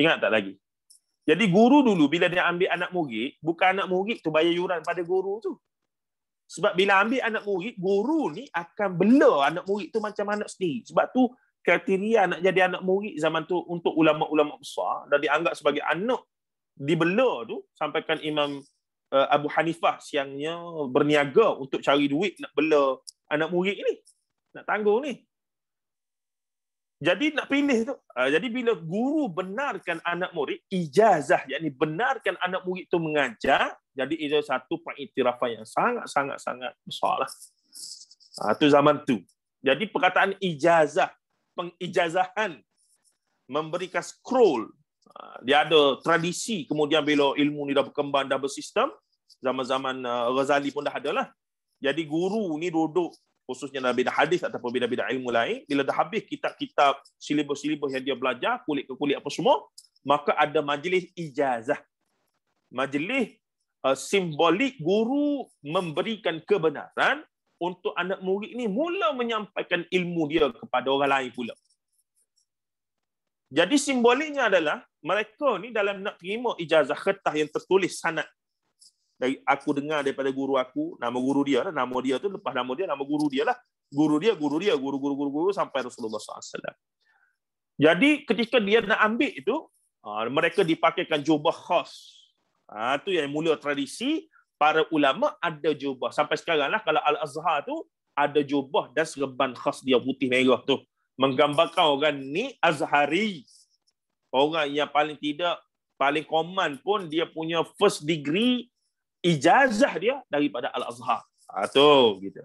Ingat tak lagi? Jadi guru dulu bila dia ambil anak murid, bukan anak murid tu bayar yuran pada guru tu. Sebab bila ambil anak murid, guru ni akan bela anak murid tu macam anak sendiri. Sebab tu kriteria nak jadi anak murid zaman tu untuk ulama-ulama besar dan dianggap sebagai anak dibela tu sampaikan Imam uh, Abu Hanifah siangnya berniaga untuk cari duit nak bela anak murid ni. Nak tangguh ni. Jadi nak pilih tu. Ah, jadi bila guru benarkan anak murid, ijazah, yakni benarkan anak murid tu mengajar, jadi itu satu pengiktirafan yang sangat-sangat-sangat besar lah. Itu ah, zaman tu. Jadi perkataan ijazah, pengijazahan, memberikan scroll, ah, dia ada tradisi kemudian bila ilmu ni dah berkembang, dah bersistem, zaman-zaman Ghazali pun dah ada lah. Jadi guru ni duduk khususnya dalam bidang hadis ataupun bidang-bidang ilmu lain, bila dah habis kitab-kitab, silibus-silibus yang dia belajar, kulit ke kulit apa semua, maka ada majlis ijazah. Majlis uh, simbolik guru memberikan kebenaran untuk anak murid ini mula menyampaikan ilmu dia kepada orang lain pula. Jadi simboliknya adalah mereka ni dalam nak terima ijazah kertas yang tertulis sanad dari aku dengar daripada guru aku, nama guru dia lah, nama dia tu lepas nama dia nama guru dia lah. Guru dia, guru dia, guru guru guru guru sampai Rasulullah SAW. Jadi ketika dia nak ambil itu, ha, mereka dipakaikan jubah khas. Itu ha, yang mula tradisi para ulama ada jubah. Sampai sekarang lah kalau Al-Azhar tu ada jubah dan serban khas dia putih merah tu. Menggambarkan orang ni Azhari. Orang yang paling tidak, paling common pun dia punya first degree ijazah dia daripada Al-Azhar. Ha, tu, gitu.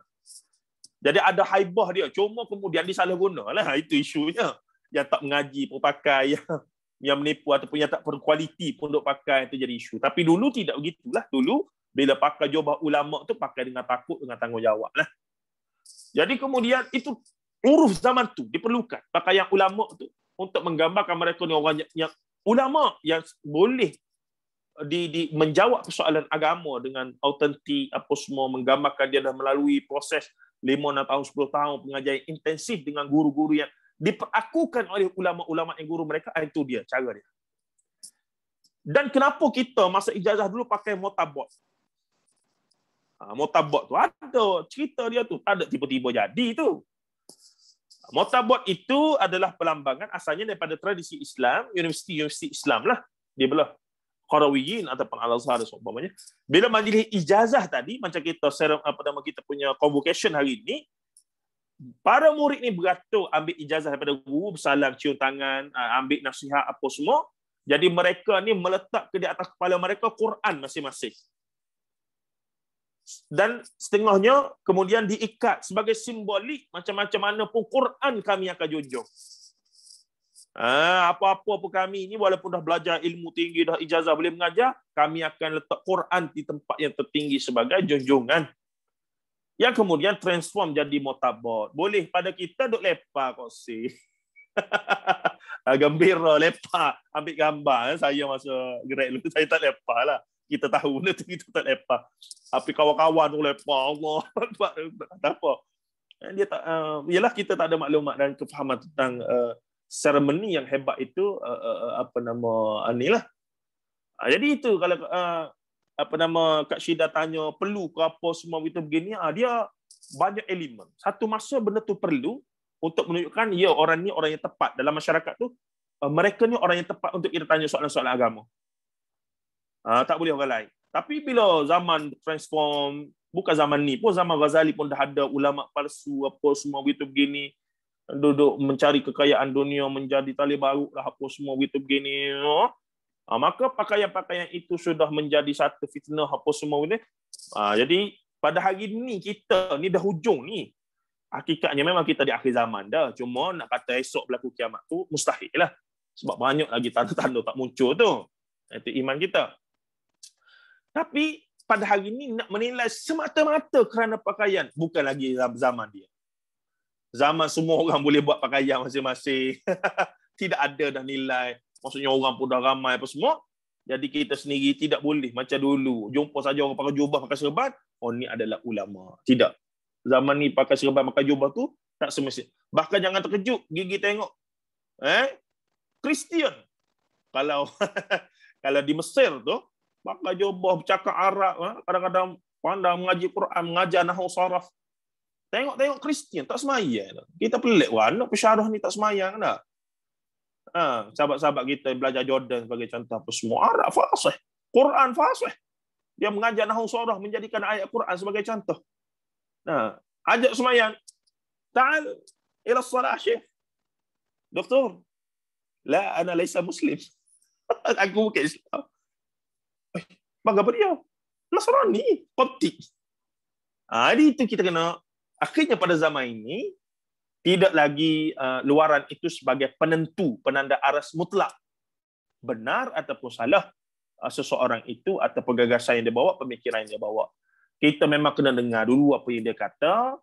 Jadi ada haibah dia. Cuma kemudian dia salah ha, Itu isunya. Yang tak mengaji pun pakai. Yang, (laughs) yang menipu ataupun yang tak berkualiti pun duk pakai. Itu jadi isu. Tapi dulu tidak begitulah. Dulu bila pakai jubah ulama tu pakai dengan takut dengan tanggungjawab. Lah. Jadi kemudian itu uruf zaman tu diperlukan. Pakai yang ulama tu untuk menggambarkan mereka ni orang yang, yang ulama yang boleh di, di menjawab persoalan agama dengan autentik apa semua menggambarkan dia dah melalui proses 5 6 tahun 10 tahun pengajian intensif dengan guru-guru yang diperakukan oleh ulama-ulama yang guru mereka ah, itu dia cara dia dan kenapa kita masa ijazah dulu pakai motabot ah, motabot tu ada cerita dia tu tak ada tiba-tiba jadi tu motabot itu adalah pelambangan asalnya daripada tradisi Islam universiti-universiti Islam lah dia belah qarawiyyin ataupun al-azhar seumpamanya bila majlis ijazah tadi macam kita apa nama kita punya convocation hari ini para murid ni beratur ambil ijazah daripada guru bersalam cium tangan ah, ambil nasihat apa semua jadi mereka ni meletak ke di atas kepala mereka Quran masing-masing dan setengahnya kemudian diikat sebagai simbolik macam-macam mana pun Quran kami akan junjung Ah, apa-apa pun kami ni walaupun dah belajar ilmu tinggi dah ijazah boleh mengajar kami akan letak Quran di tempat yang tertinggi sebagai junjungan yang kemudian transform jadi motabot boleh pada kita duk lepak kursi (laughs) ah, gembira lepak ambil gambar eh, saya masa gerak dulu (laughs) saya tak lepak lah kita tahu benda kita tak lepak tapi kawan-kawan tu lepak Allah (laughs) tak apa eh, dia tak uh, yalah kita tak ada maklumat dan kefahaman tentang uh, seremoni yang hebat itu uh, uh, apa nama uh, Uh, jadi itu kalau uh, apa nama Kak Syida tanya perlu ke apa semua itu begini, uh, dia banyak elemen. Satu masa benda tu perlu untuk menunjukkan ya orang ni orang yang tepat dalam masyarakat tu. Uh, mereka ni orang yang tepat untuk kita tanya soalan-soalan agama. Uh, tak boleh orang lain. Tapi bila zaman transform, bukan zaman ni pun, zaman Ghazali pun dah ada ulama palsu, apa semua begitu begini duduk mencari kekayaan dunia menjadi tali baru lah apa semua begitu begini ha, maka pakaian-pakaian itu sudah menjadi satu fitnah apa semua ini ha, ah, jadi pada hari ini kita ni dah hujung ni hakikatnya memang kita di akhir zaman dah cuma nak kata esok berlaku kiamat tu mustahil lah sebab banyak lagi tanda-tanda tak muncul tu itu iman kita tapi pada hari ini nak menilai semata-mata kerana pakaian bukan lagi zaman dia zaman semua orang boleh buat pakaian masing-masing. (laughs) tidak ada dah nilai. Maksudnya orang pun dah ramai apa semua. Jadi kita sendiri tidak boleh macam dulu. Jumpa saja orang pakai jubah, pakai serban. Oh, ni adalah ulama. Tidak. Zaman ni pakai serban, pakai jubah tu tak semestinya. Bahkan jangan terkejut. Gigi tengok. Eh? Kristian. Kalau (laughs) kalau di Mesir tu, pakai jubah, bercakap Arab. Eh? Kadang-kadang pandang mengaji Quran, mengajar Nahu Saraf. Tengok-tengok Kristian tak semayang. Kita pelik wah anak pesyarah ni tak semayang dah. Ha, sahabat-sahabat kita belajar Jordan sebagai contoh apa semua Arab fasih. Quran fasih. Dia mengajar nahwu surah menjadikan ayat Quran sebagai contoh. Nah, ha, ajak semayang. Ta'al ila salah syekh. Doktor. La ana laisa muslim. (laughs) Aku bukan Islam. Eh, Bagaimana dia? Nasrani, Qabti. ha, itu kita kena akhirnya pada zaman ini tidak lagi uh, luaran itu sebagai penentu penanda aras mutlak benar ataupun salah uh, seseorang itu atau gagasan yang dia bawa pemikiran yang dia bawa kita memang kena dengar dulu apa yang dia kata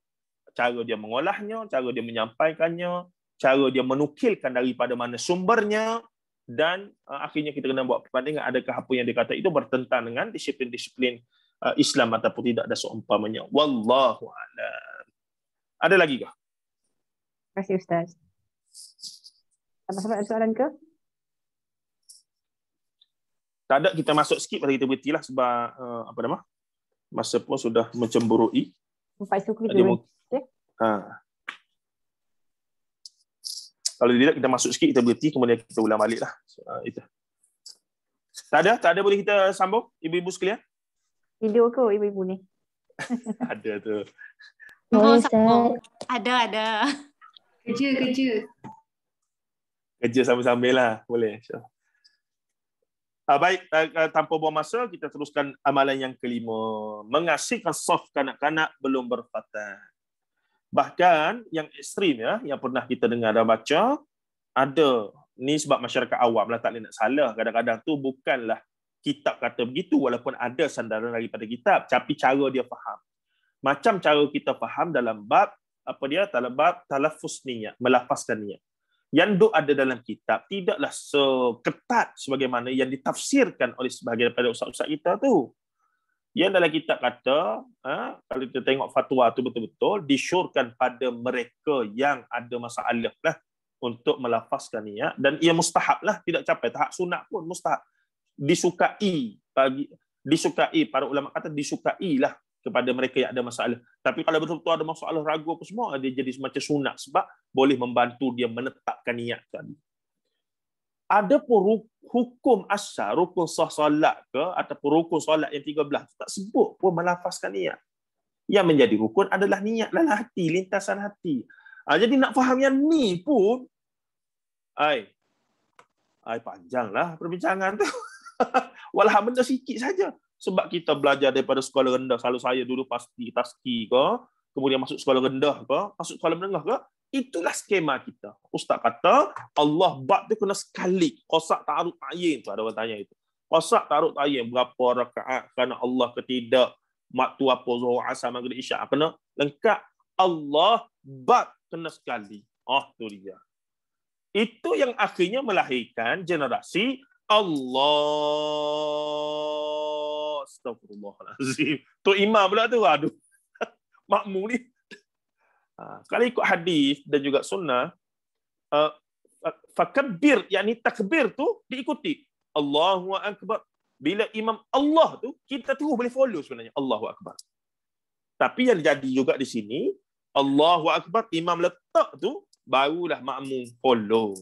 cara dia mengolahnya cara dia menyampaikannya cara dia menukilkan daripada mana sumbernya dan uh, akhirnya kita kena buat perbandingan adakah apa yang dia kata itu bertentangan dengan disiplin-disiplin uh, Islam ataupun tidak ada seumpamanya wallahu alam ada lagi ke? Terima kasih Ustaz. Sama-sama ada soalan ke? Tak ada, kita masuk sikit pada kita berhenti lah sebab uh, apa nama? Masa pun sudah mencemburui. Empat suku kita berhenti. Kalau tidak, kita masuk sikit, kita berhenti, kemudian kita ulang balik lah. Uh, itu. Tak ada? Tak ada boleh kita sambung, ibu-ibu sekalian? Video ke ibu-ibu ni? (laughs) ada tu. Oh, Sambung, Ada, ada. Kerja, kerja. Kerja sambil-sambil lah. Boleh. Ah baik, uh, tanpa buang masa, kita teruskan amalan yang kelima. Mengasihkan soft kanak-kanak belum berfatah. Bahkan yang ekstrim ya, yang pernah kita dengar dan baca, ada. Ni sebab masyarakat awam lah, tak boleh nak salah. Kadang-kadang tu bukanlah kitab kata begitu walaupun ada sandaran daripada kitab. Tapi cara dia faham macam cara kita faham dalam bab apa dia dalam bab talaffuz niat melafazkan niat yang duk ada dalam kitab tidaklah seketat sebagaimana yang ditafsirkan oleh sebahagian daripada ustaz-ustaz kita tu yang dalam kitab kata ha, kalau kita tengok fatwa tu betul-betul disyorkan pada mereka yang ada masalah lah untuk melafazkan niat dan ia mustahab lah tidak capai tahap sunat pun mustahab disukai bagi disukai para ulama kata disukailah kepada mereka yang ada masalah. Tapi kalau betul-betul ada masalah ragu apa semua, dia jadi semacam sunat sebab boleh membantu dia menetapkan niat tadi. Ada pun hukum asal, rukun sah solat ke ataupun rukun solat yang 13, tak sebut pun melafazkan niat. Yang menjadi rukun adalah niat dalam hati, lintasan hati. Ha, jadi nak faham yang ni pun, ay, ay panjanglah perbincangan tu. (laughs) Walhamdulillah sikit saja sebab kita belajar daripada sekolah rendah selalu saya dulu pasti taski ke kemudian masuk sekolah rendah ke masuk sekolah menengah ke itulah skema kita ustaz kata Allah bab tu kena sekali qasak taruk ayin tu ada orang tanya itu qasak taruk ayin berapa rakaat kerana Allah ketidak waktu apa zuhur asar maghrib isyak kena lengkap Allah bab kena sekali ah tu dia itu yang akhirnya melahirkan generasi Allah Astagfirullahalazim. (laughs) Tok Imam pula tu. Aduh. (laughs) Makmu ni. Ha, kalau ikut hadis dan juga sunnah, uh, ha, fakabbir, yakni takbir tu diikuti. Allahu Akbar. Bila imam Allah tu, kita tu boleh follow sebenarnya. Allahu Akbar. Tapi yang jadi juga di sini, Allahu Akbar, imam letak tu, barulah makmum follow.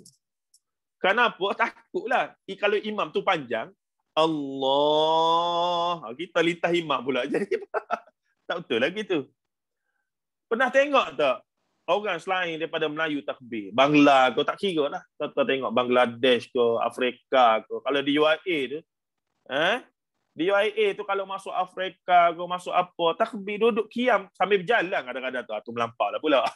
Kenapa? Takutlah. Kalau imam tu panjang, Allah. Ah, kita litah himak pula. Jadi, (laughs) tak betul lagi tu. Pernah tengok tak? Orang selain daripada Melayu takbir. Bangla kau tak kira lah. Kau tengok Bangladesh kau Afrika kau Kalau di UIA e tu. Eh? Di UIA e tu kalau masuk Afrika kau masuk apa. Takbir duduk kiam sambil berjalan lah kadang-kadang tu. Itu ah, melampau lah pula. (laughs)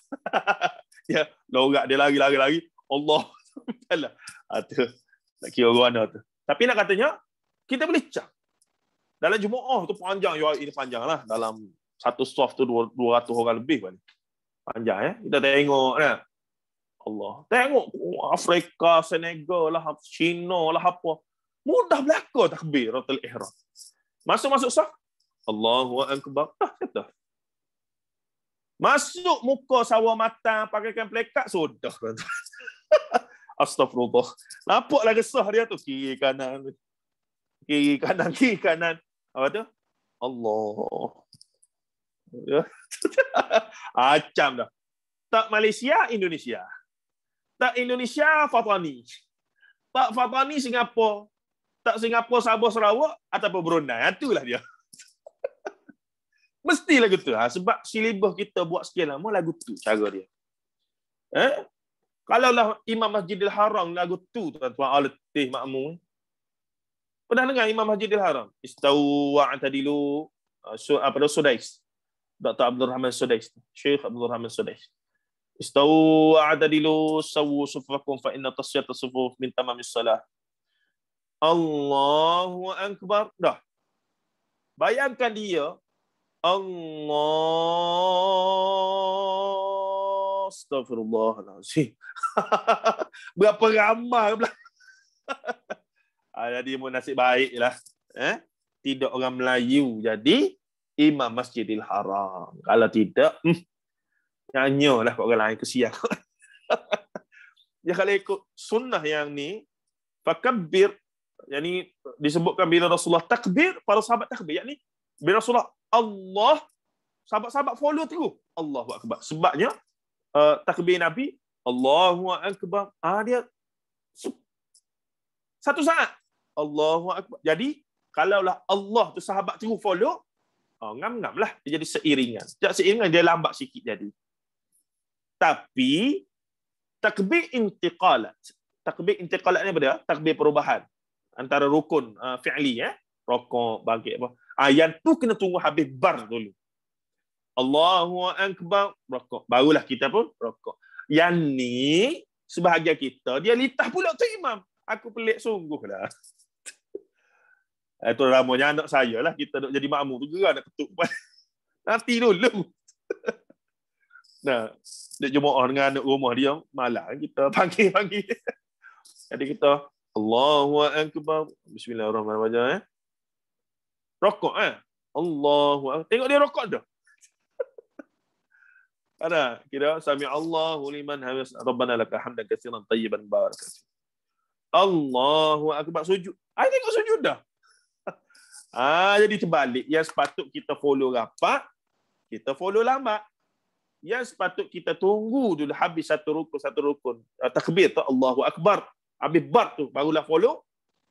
ya, lorak dia lari-lari-lari. Allah. Itu. (laughs) Ah, tak kira orang tu. Tapi nak katanya, kita boleh cak. Dalam jumaah oh, tu panjang, ya ini panjanglah dalam satu soft tu 200 orang lebih kan. Panjang ya. Kita tengok ya. Allah. Tengok oh, Afrika, Senegal lah, China lah apa. Mudah belaka takbir Ratul Ihram. Masuk-masuk sah. Allahu Akbar. Dah kata. Masuk muka sawah matang, pakaikan pelekat, sudah. (laughs) Astagfirullah. Nampaklah kesah dia tu. Kiri kanan kiri kanan kiri kanan apa tu Allah (laughs) acam dah tak Malaysia Indonesia tak Indonesia Fatani tak Fatani Singapura tak Singapura Sabah Sarawak ataupun Brunei ha, itulah dia (laughs) Mestilah gitu. Ha? Sebab silibus kita buat sekian lama, lagu tu cara dia. Eh? Kalau lah Imam Masjidil Haram lagu tu, tuan-tuan, letih makmum. Pernah dengar Imam Haji Dilharam? Istawa'an tadi lu, uh, apa dah Sudais. Dr. Abdul Rahman Sudais. Syekh Abdul Rahman Sudais. Istau adadilu sawu sufakum fa inna tasyata sufuf min tamamis salah. Allahu Akbar. Dah. Bayangkan dia. Allah. Astagfirullahaladzim. (laughs) Berapa ramah (laughs) ke ada ah, jadi nasib baiklah eh tidak orang Melayu jadi imam Masjidil Haram. Kalau tidak hmm, lah kat orang lain kesian. ya (laughs) kalau ikut sunnah yang ni fakabbir ni disebutkan bila Rasulullah takbir para sahabat takbir ni. bila Rasulullah Allah sahabat-sahabat follow terus Allahu akbar. Sebabnya uh, takbir Nabi Allahu akbar. Ah dia satu saat Allahu akbar. Jadi kalaulah Allah tu sahabat terus follow, oh, ngam-ngam lah. Dia jadi seiringan. Sejak seiringan, dia lambat sikit jadi. Tapi, takbir intiqalat. Takbir intiqalat ni apa Takbir perubahan. Antara rukun uh, fi'li. Eh? Rokok, bangkit. Apa. Ah, yang tu kena tunggu habis bar dulu. Allahu Akbar, rokok. Barulah kita pun rokok. Yang ni, sebahagian kita, dia litah pula tu imam. Aku pelik sungguh lah. Itu eh, ramonya anak saya lah. Kita nak jadi makmum juga nak ketuk. (laughs) Nanti dulu. (laughs) nah, dia jumpa orang dengan anak rumah dia. Malah kita panggil-panggil. (laughs) Jadi kita, Allahu Akbar. Bismillahirrahmanirrahim. Eh? Rokok eh. Allahu Akbar. Tengok dia rokok dah. Ada kira sami Allahu liman hamis rabbana laka hamdan katsiran tayyiban barakat. Allahu akbar sujud. Ai tengok sujud dah. Ah jadi terbalik. Yang sepatut kita follow rapat, kita follow lama. Yang sepatut kita tunggu dulu habis satu rukun, satu rukun. Ah, takbir tu, Allahu Akbar. Habis bar tu, barulah follow.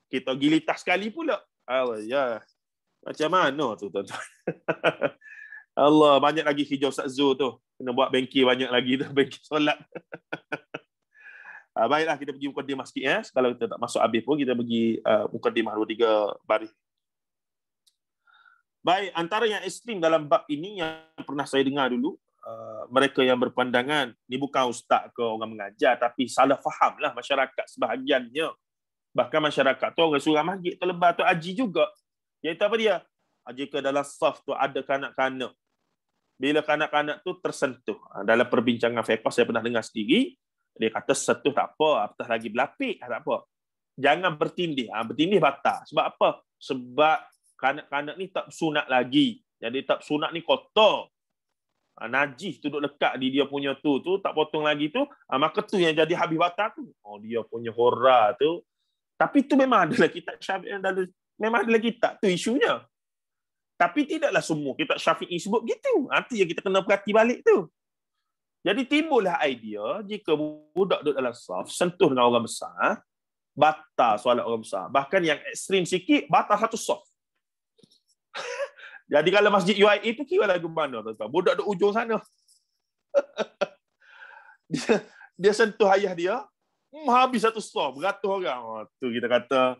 Kita gilitah sekali pula. Allah, ya. Macam mana tu, tuan (laughs) Allah, banyak lagi hijau sakzu tu. Kena buat bengki banyak lagi tu, (laughs) bengki solat. Ah, baiklah, kita pergi muka dimah sikit. Ya. Kalau kita tak masuk habis pun, kita pergi uh, ah, muka dimah dua, tiga baris. Baik, antara yang ekstrim dalam bab ini yang pernah saya dengar dulu, uh, mereka yang berpandangan, ni bukan ustaz ke orang mengajar, tapi salah faham lah masyarakat sebahagiannya. Bahkan masyarakat tu orang surah masjid terlebar tu aji juga. Iaitu apa dia? aji ke dalam saf tu ada kanak-kanak, bila kanak-kanak tu tersentuh. Ha, dalam perbincangan Fekos, saya pernah dengar sendiri, dia kata sentuh tak apa, apatah lagi berlapik, tak apa. Jangan bertindih. Ha, bertindih batal. Sebab apa? Sebab kanak-kanak ni tak sunat lagi. Jadi tak sunat ni kotor. Ha, najis tu duduk lekat di dia punya tu tu tak potong lagi tu ha, maka tu yang jadi habis batal tu oh dia punya hora tu tapi tu memang ada lagi kitab syafi'i yang dalam memang ada lagi tak tu isunya tapi tidaklah semua kitab syafi'i sebut gitu nanti ah, yang kita kena perhati balik tu jadi timbullah idea jika budak duduk dalam saf sentuh dengan orang besar batal solat orang besar bahkan yang ekstrim sikit batal satu saf jadi kalau masjid UIA itu kira lagu mana tuan-tuan? Budak di ujung sana. (laughs) dia, dia sentuh ayah dia, hmm, habis satu stop, beratus orang. Oh, tu kita kata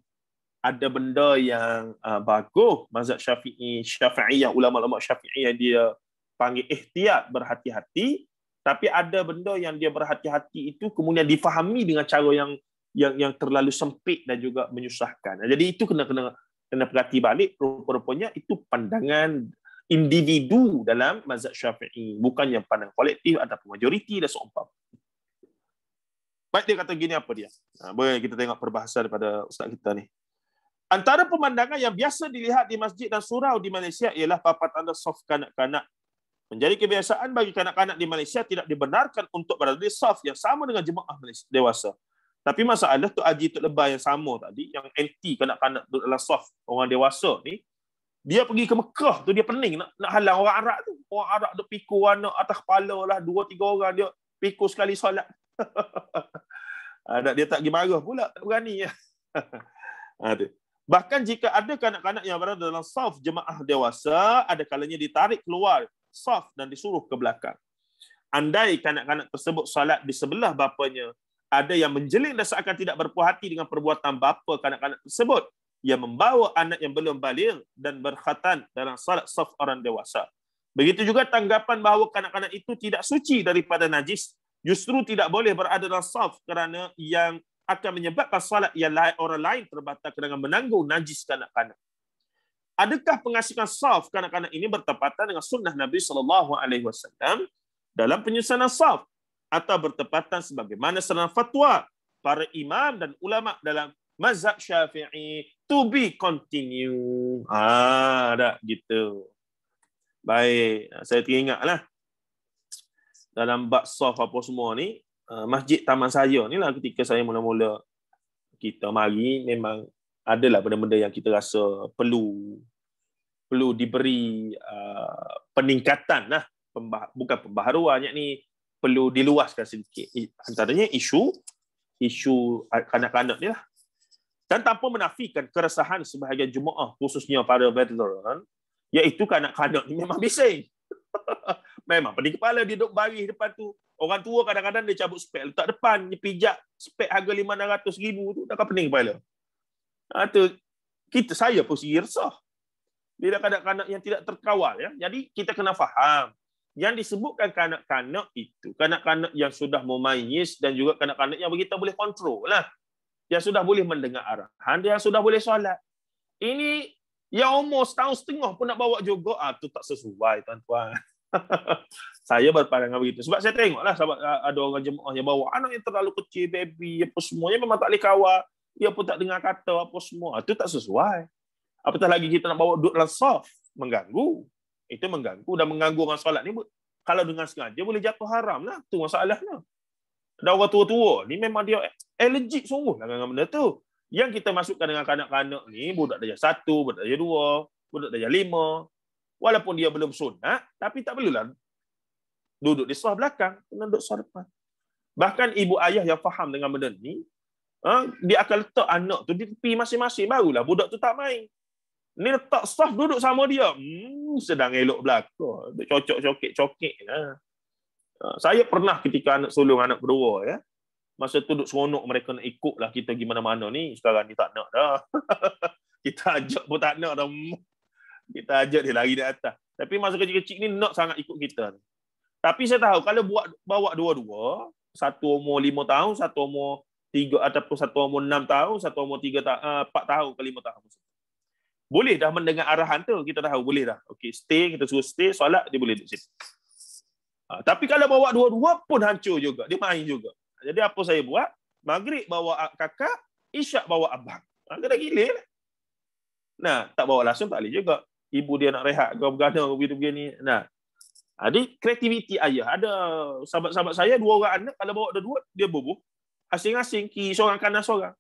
ada benda yang uh, bagus mazhab Syafi'i, Syafi'iyah ulama-ulama Syafi'i dia panggil ihtiyat berhati-hati, tapi ada benda yang dia berhati-hati itu kemudian difahami dengan cara yang yang yang terlalu sempit dan juga menyusahkan. Jadi itu kena kena kena perhati balik rupa-rupanya itu pandangan individu dalam mazhab syafi'i bukan yang pandang kolektif ataupun majoriti dan seumpam baik dia kata gini apa dia ha, boleh kita tengok perbahasan daripada ustaz kita ni antara pemandangan yang biasa dilihat di masjid dan surau di Malaysia ialah papan tanda soft kanak-kanak menjadi kebiasaan bagi kanak-kanak di Malaysia tidak dibenarkan untuk berada di soft yang sama dengan jemaah dewasa tapi masalah tu aji Tok Lebah yang sama tadi, yang anti kanak-kanak duduk dalam soft orang dewasa ni, dia pergi ke Mekah tu dia pening nak, nak halang orang Arab tu. Orang Arab tu pikul anak atas kepala lah. Dua, tiga orang dia pikul sekali solat. (laughs) Ah, dia tak pergi marah pula. Tak berani. (laughs) Ah, Bahkan jika ada kanak-kanak yang berada dalam saf jemaah dewasa, ada kalanya ditarik keluar saf dan disuruh ke belakang. Andai kanak-kanak tersebut salat di sebelah bapanya, ada yang menjelit dan seakan tidak berpuas hati dengan perbuatan bapa kanak-kanak tersebut yang membawa anak yang belum baligh dan berkhatan dalam salat saf orang dewasa. Begitu juga tanggapan bahawa kanak-kanak itu tidak suci daripada najis, justru tidak boleh berada dalam saf kerana yang akan menyebabkan salat yang lain, orang lain terbatal kerana menanggung najis kanak-kanak. Adakah pengasingan saf kanak-kanak ini bertepatan dengan sunnah Nabi sallallahu alaihi wasallam dalam penyusunan saf? atau bertepatan sebagaimana selang fatwa para imam dan ulama dalam mazhab syafi'i to be continue. Ah, ada gitu. Baik, saya teringatlah dalam bab sof apa semua ni, eh, masjid taman saya ni lah ketika saya mula-mula kita mari memang adalah benda-benda yang kita rasa perlu perlu diberi uh, peningkatan lah Pembah- bukan pembaharuan yang ni perlu diluaskan sedikit. Antaranya isu isu kanak-kanak ni lah. Dan tanpa menafikan keresahan sebahagian jemaah khususnya para veteran, iaitu kanak-kanak ni memang bising. (laughs) memang pedih kepala dia duduk baris depan tu. Orang tua kadang-kadang dia cabut spek letak depan, dia pijak spek harga RM500,000 tu, takkan pening kepala. Ha, tu, kita saya pun sendiri resah. Bila kanak-kanak yang tidak terkawal. Ya. Jadi kita kena faham yang disebutkan kanak-kanak itu kanak-kanak yang sudah memayis dan juga kanak-kanak yang kita boleh kontrol lah yang sudah boleh mendengar arahan yang sudah boleh solat ini yang umur setahun setengah pun nak bawa juga ah tu tak sesuai tuan-tuan (laughs) saya berpandangan begitu sebab saya tengok lah, ah, ada orang jemaah yang bawa anak yang terlalu kecil baby apa semuanya memang tak boleh kawal dia pun tak dengar kata apa semua itu ah, tak sesuai apatah lagi kita nak bawa duduk dalam soft mengganggu itu mengganggu dan mengganggu orang solat ni kalau dengan sengaja boleh jatuh haram lah. Itu masalahnya. Dan orang tua-tua ni memang dia allergic eh, sungguh lah dengan benda tu. Yang kita masukkan dengan kanak-kanak ni, budak darjah satu, budak darjah dua, budak darjah lima. Walaupun dia belum sunat, tapi tak perlulah duduk di sebelah belakang, kena duduk sebelah depan. Bahkan ibu ayah yang faham dengan benda ni, ah, dia akan letak anak tu di tepi masing-masing, barulah budak tu tak main. Ni letak staff duduk sama dia. Hmm, sedang elok belakang. Cocok-cokik-cokik. Ya. Ha. Ha, saya pernah ketika anak sulung, anak kedua. Ya. Masa tu duduk seronok mereka nak ikut lah kita pergi mana-mana ni. Sekarang ni tak nak dah. (laughs) kita ajak pun tak nak dah. Kita ajak dia lari di atas. Tapi masa kecil-kecil ni nak sangat ikut kita. Tapi saya tahu kalau buat bawa dua-dua, satu umur lima tahun, satu umur tiga ataupun satu umur enam tahun, satu umur tiga tahun, eh, empat tahun ke lima tahun boleh dah mendengar arahan tu kita dah tahu boleh dah okey stay kita suruh stay solat dia boleh duduk situ ha, tapi kalau bawa dua-dua pun hancur juga dia main juga jadi apa saya buat maghrib bawa kakak isyak bawa abang agak ha, dah gila lah. nah tak bawa langsung tak boleh juga ibu dia nak rehat ke bergana begitu begini nah jadi kreativiti ayah ada sahabat-sahabat saya dua orang anak kalau bawa dua-dua dia bubuh asing-asing kiri seorang kanan seorang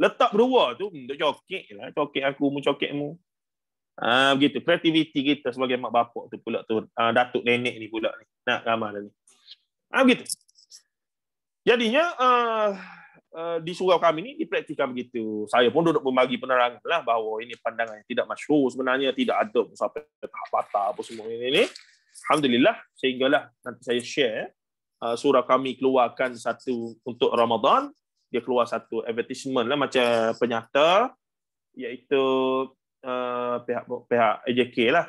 letak berdua tu untuk hmm, cokek lah cokek aku mencokek mu ah begitu kreativiti kita sebagai mak bapak tu pula tu uh, datuk nenek ni pula ni nak ramah dah ni ah begitu jadinya uh, uh, di surau kami ni dipraktikkan begitu saya pun duduk membagi penerangan lah bahawa ini pandangan yang tidak masyhur sebenarnya tidak ada sampai tahap patah apa semua ini ini. alhamdulillah sehinggalah nanti saya share uh, surau kami keluarkan satu untuk Ramadan dia keluar satu advertisement lah macam penyata iaitu uh, pihak pihak AJK lah.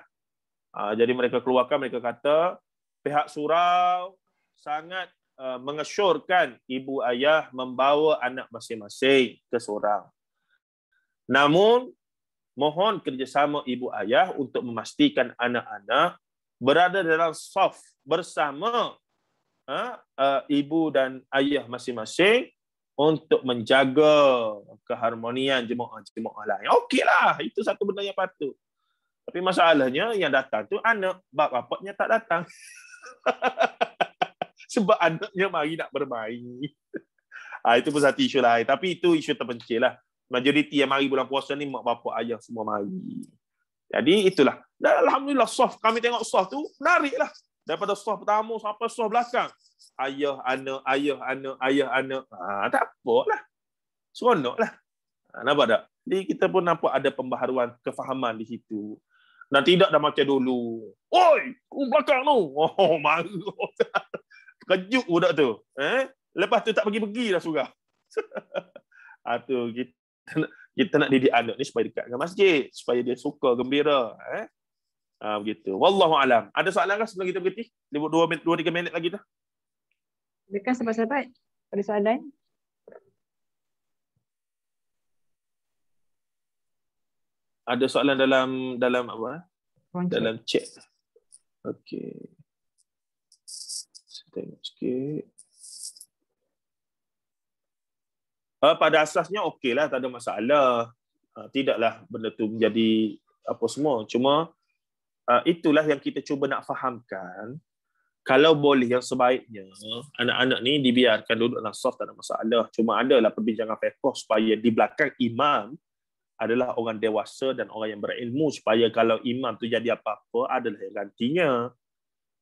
Uh, jadi mereka keluarkan mereka kata pihak surau sangat uh, mengesyorkan ibu ayah membawa anak masing-masing ke surau. Namun mohon kerjasama ibu ayah untuk memastikan anak-anak berada dalam soft bersama uh, uh, ibu dan ayah masing-masing untuk menjaga keharmonian jemaah-jemaah lain. Okeylah, itu satu benda yang patut. Tapi masalahnya yang datang tu anak bab bapaknya tak datang. (laughs) Sebab anaknya mari nak bermain. ha, (laughs) itu pun satu isu lain. Tapi itu isu terpencil lah. Majoriti yang mari bulan puasa ni mak bapak ayah semua mari. Jadi itulah. Dan Alhamdulillah soft. Kami tengok soft tu menarik lah daripada soh pertama sampai soh belakang. Ayah, anak, ayah, anak, ayah, anak. Ha, tak apa lah. Seronok lah. Ha, nampak tak? Jadi kita pun nampak ada pembaharuan kefahaman di situ. Dan tidak dah macam dulu. Oi, um belakang tu. Oh, (laughs) maru. Kejut budak tu. Eh? Lepas tu tak pergi-pergi lah surah. (laughs) ha, tu, kita, kita nak didik anak ni supaya dekat dengan masjid. Supaya dia suka, gembira. Eh? Ah begitu. Wallahu alam. Ada soalan ke sebelum kita berhenti? 2 minit, 2 3 minit lagi dah. Dekat sahabat-sahabat ada soalan? Ada soalan dalam dalam apa? Eh? dalam chat. Okey. Saya tengok sikit. Uh, pada asasnya okeylah tak ada masalah. Uh, tidaklah benda tu menjadi apa semua. Cuma Ah, itulah yang kita cuba nak fahamkan kalau boleh yang sebaiknya anak-anak ni dibiarkan duduk dalam soft tak ada masalah cuma adalah perbincangan fiqh supaya di belakang imam adalah orang dewasa dan orang yang berilmu supaya kalau imam tu jadi apa-apa adalah yang gantinya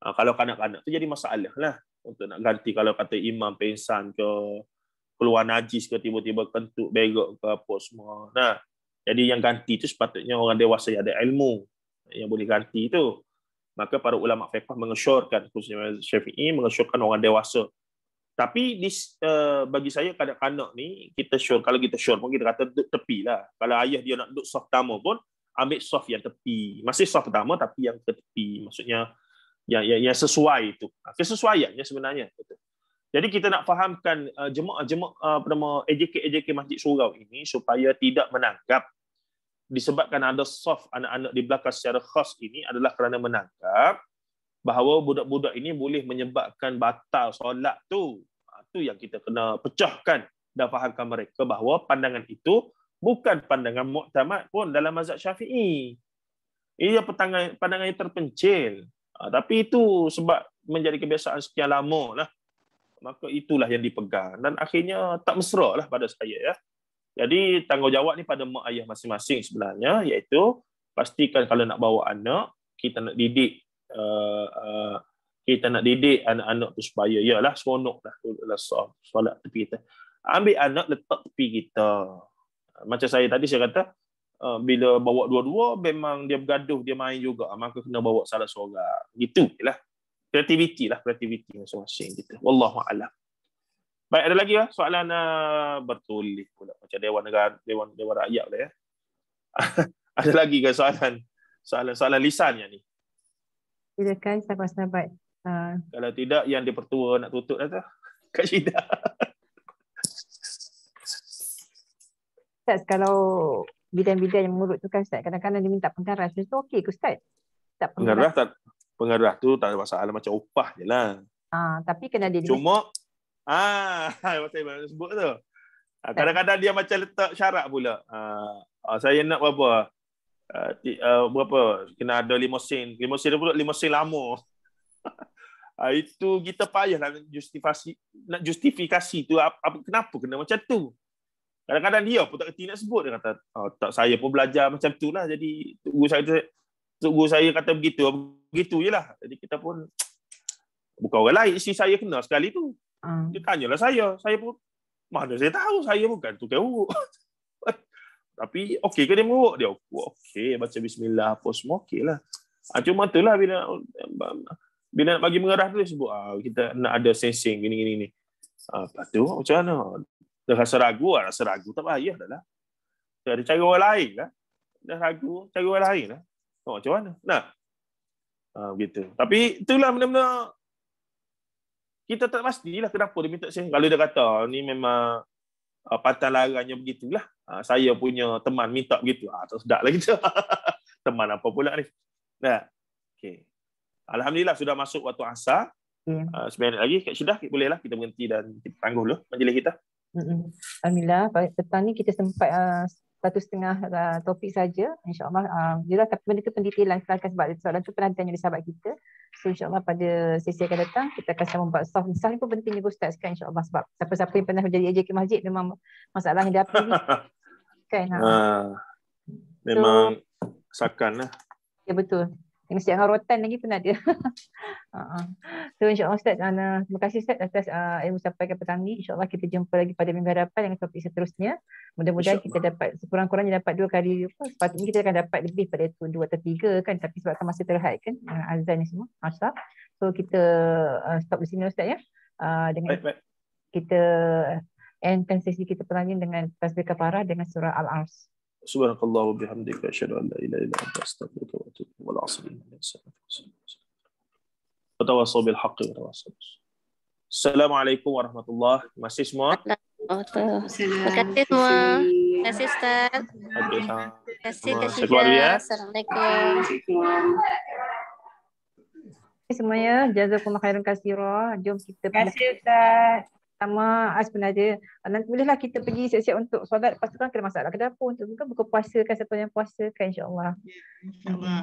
ah, kalau kanak-kanak tu jadi masalah lah untuk nak ganti kalau kata imam pensan ke keluar najis ke tiba-tiba kentut berak ke apa semua nah jadi yang ganti tu sepatutnya orang dewasa yang ada ilmu yang boleh ganti itu. Maka para ulama fiqh mengesyorkan khususnya Syafi'i mengesyorkan orang dewasa. Tapi this, uh, eh, bagi saya kanak-kanak ni kita syur kalau kita syur mungkin kata duduk tepi lah. Kalau ayah dia nak duduk soft pertama pun ambil soft yang tepi. Masih soft pertama tapi yang ke tepi. Maksudnya yang, yang, yang sesuai itu. Ha, kesesuaiannya sebenarnya. Gitu. Jadi kita nak fahamkan eh, jemaah-jemaah uh, jemaah, uh, AJK-AJK Masjid Surau ini supaya tidak menangkap disebabkan ada soft anak-anak di belakang secara khas ini adalah kerana menangkap bahawa budak-budak ini boleh menyebabkan batal solat tu. Itu ha, yang kita kena pecahkan dan fahamkan mereka bahawa pandangan itu bukan pandangan muktamad pun dalam mazhab syafi'i. ini pandangan, pandangan yang terpencil. Ha, tapi itu sebab menjadi kebiasaan sekian lama lah. Maka itulah yang dipegang. Dan akhirnya tak mesra lah pada saya. Ya. Jadi tanggungjawab ni pada mak ayah masing-masing sebenarnya iaitu pastikan kalau nak bawa anak kita nak didik uh, uh, kita nak didik anak-anak tu supaya yalah seronoklah lah solatlah solat tepi kita. Ambil anak letak tepi kita. Macam saya tadi saya kata uh, bila bawa dua-dua memang dia bergaduh dia main juga ah, maka kena bawa salah seorang. Gitulah. Kreativiti lah kreativiti masing-masing kita. Wallahu a'lam. Baik, ada lagi ya? ah soalan uh, bertulis pula macam dewan negara dewan dewan rakyat pula ya. (laughs) ada lagi ke soalan soalan soalan lisan yang ni? Silakan sahabat-sahabat. Uh... Ah. Kalau tidak yang pertua nak tutup dah tu. (laughs) Kak Syida. Ustaz, kalau bidang-bidang yang mengurut tu kan Ustaz, kadang-kadang dia minta pengarah. Ustaz tu okey ke Ustaz? Tak pengarah. pengarah tak, pengarah tu tak ada masalah macam upah je lah. Ah, tapi kena dia Cuma, dia Ah, (laughs) saya baru sebut tu. Ah, eh. Kadang-kadang dia macam letak syarat pula. Ah, ah saya nak berapa? Uh, ti, uh, berapa? Kena ada limosin. Limosin pula limosin lama. (laughs) ah, itu kita payahlah justifikasi nak justifikasi tu apa, kenapa kena macam tu. Kadang-kadang dia pun tak kerti nak sebut dia kata oh, tak saya pun belajar macam tu lah jadi tunggu saya kata, tunggu saya kata begitu begitu jelah. Jadi kita pun (tsk) bukan orang lain isteri saya kena sekali tu. Hmm. Ah. Ditanyalah saya, saya pun mana saya tahu saya bukan tukang urut. (laughs) Tapi okey ke dia mengurut? Dia oh, okey, baca bismillah apa semua okeylah. Ah cuma itulah bila bila nak bagi mengarah tu dia sebut ah kita nak ada sensing gini gini ni. Ah patu macam mana? Dah rasa ragu, lah. rasa ragu tak payah dah lah. Dia ada cara orang lain lah. Dah ragu, cara orang lain lah. Oh, macam mana? Nah. Ah begitu. Tapi itulah benda-benda kita tak pastilah kenapa dia minta saya. Kalau dia kata ah, ni memang uh, ah, patah larangnya begitulah. Uh, saya punya teman minta begitu. Ah uh, tak sedap lagi (laughs) tu. teman apa pula ni? Nah. Okey. Alhamdulillah sudah masuk waktu asar. Yeah. Hmm. Uh, lagi kat sudah boleh lah kita berhenti dan kita tangguh dulu lah majlis kita. mm Alhamdulillah petang ni kita sempat uh, satu setengah uh, topik saja insyaallah jelah uh, tapi benda tu pendetailan kelas sebab soalan tu pernah ditanya oleh sahabat kita so insyaallah pada sesi akan datang kita akan sama buat soft insyaallah pun penting juga ustaz kan insyaallah sebab siapa-siapa yang pernah menjadi ke masjid memang masalah yang dia apa (laughs) kan ha. Uh, memang so, sakan lah ya betul dengan Ustaz Harutan lagi pun ada. (laughs) so insyaAllah Ustaz, uh, terima kasih Ustaz atas uh, ilmu sampaikan petang ni. Insya Allah kita jumpa lagi pada minggu hadapan dengan topik seterusnya. Mudah-mudahan kita dapat sekurang-kurangnya dapat dua kali. Sepatutnya kita akan dapat lebih pada itu, dua atau tiga kan. Tapi sebab kan masa terhad kan, uh, azan ni semua, asal. So kita uh, stop di sini Ustaz ya. Uh, dengan baik, baik. Kita eh, endkan sesi kita pelanggan dengan tasbih kafarah dengan surah al Ans. سبحانك الله وبحمدك أشهد أن لا إله إلا أنت أستغفرك وأتوب إليك والعصر إن الإنسان وتواصوا بالحق وتواصوا Assalamualaikum warahmatullahi Masih semua? terima kasih semua. Makasih Ustaz. Makasih kasih. Assalamualaikum. Semuanya, jazakumullah khairan kasiro. Jom kita. Terima kasih Ustaz. sama as ah, penaja ah, nanti bolehlah kita pergi siap-siap untuk solat lepas tu kan kena masak ke dapur untuk buka buka puasa kan siapa yang puasa kan insyaallah ya, insyaallah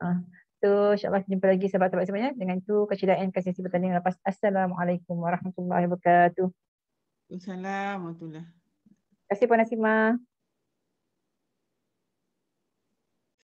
ah uh, so insyaallah jumpa lagi sahabat sahabat semuanya dengan tu kecilan kasih sesi bertanding lepas assalamualaikum warahmatullahi wabarakatuh Assalamualaikum warahmatullahi wabarakatuh. Terima kasih Puan Nasimah.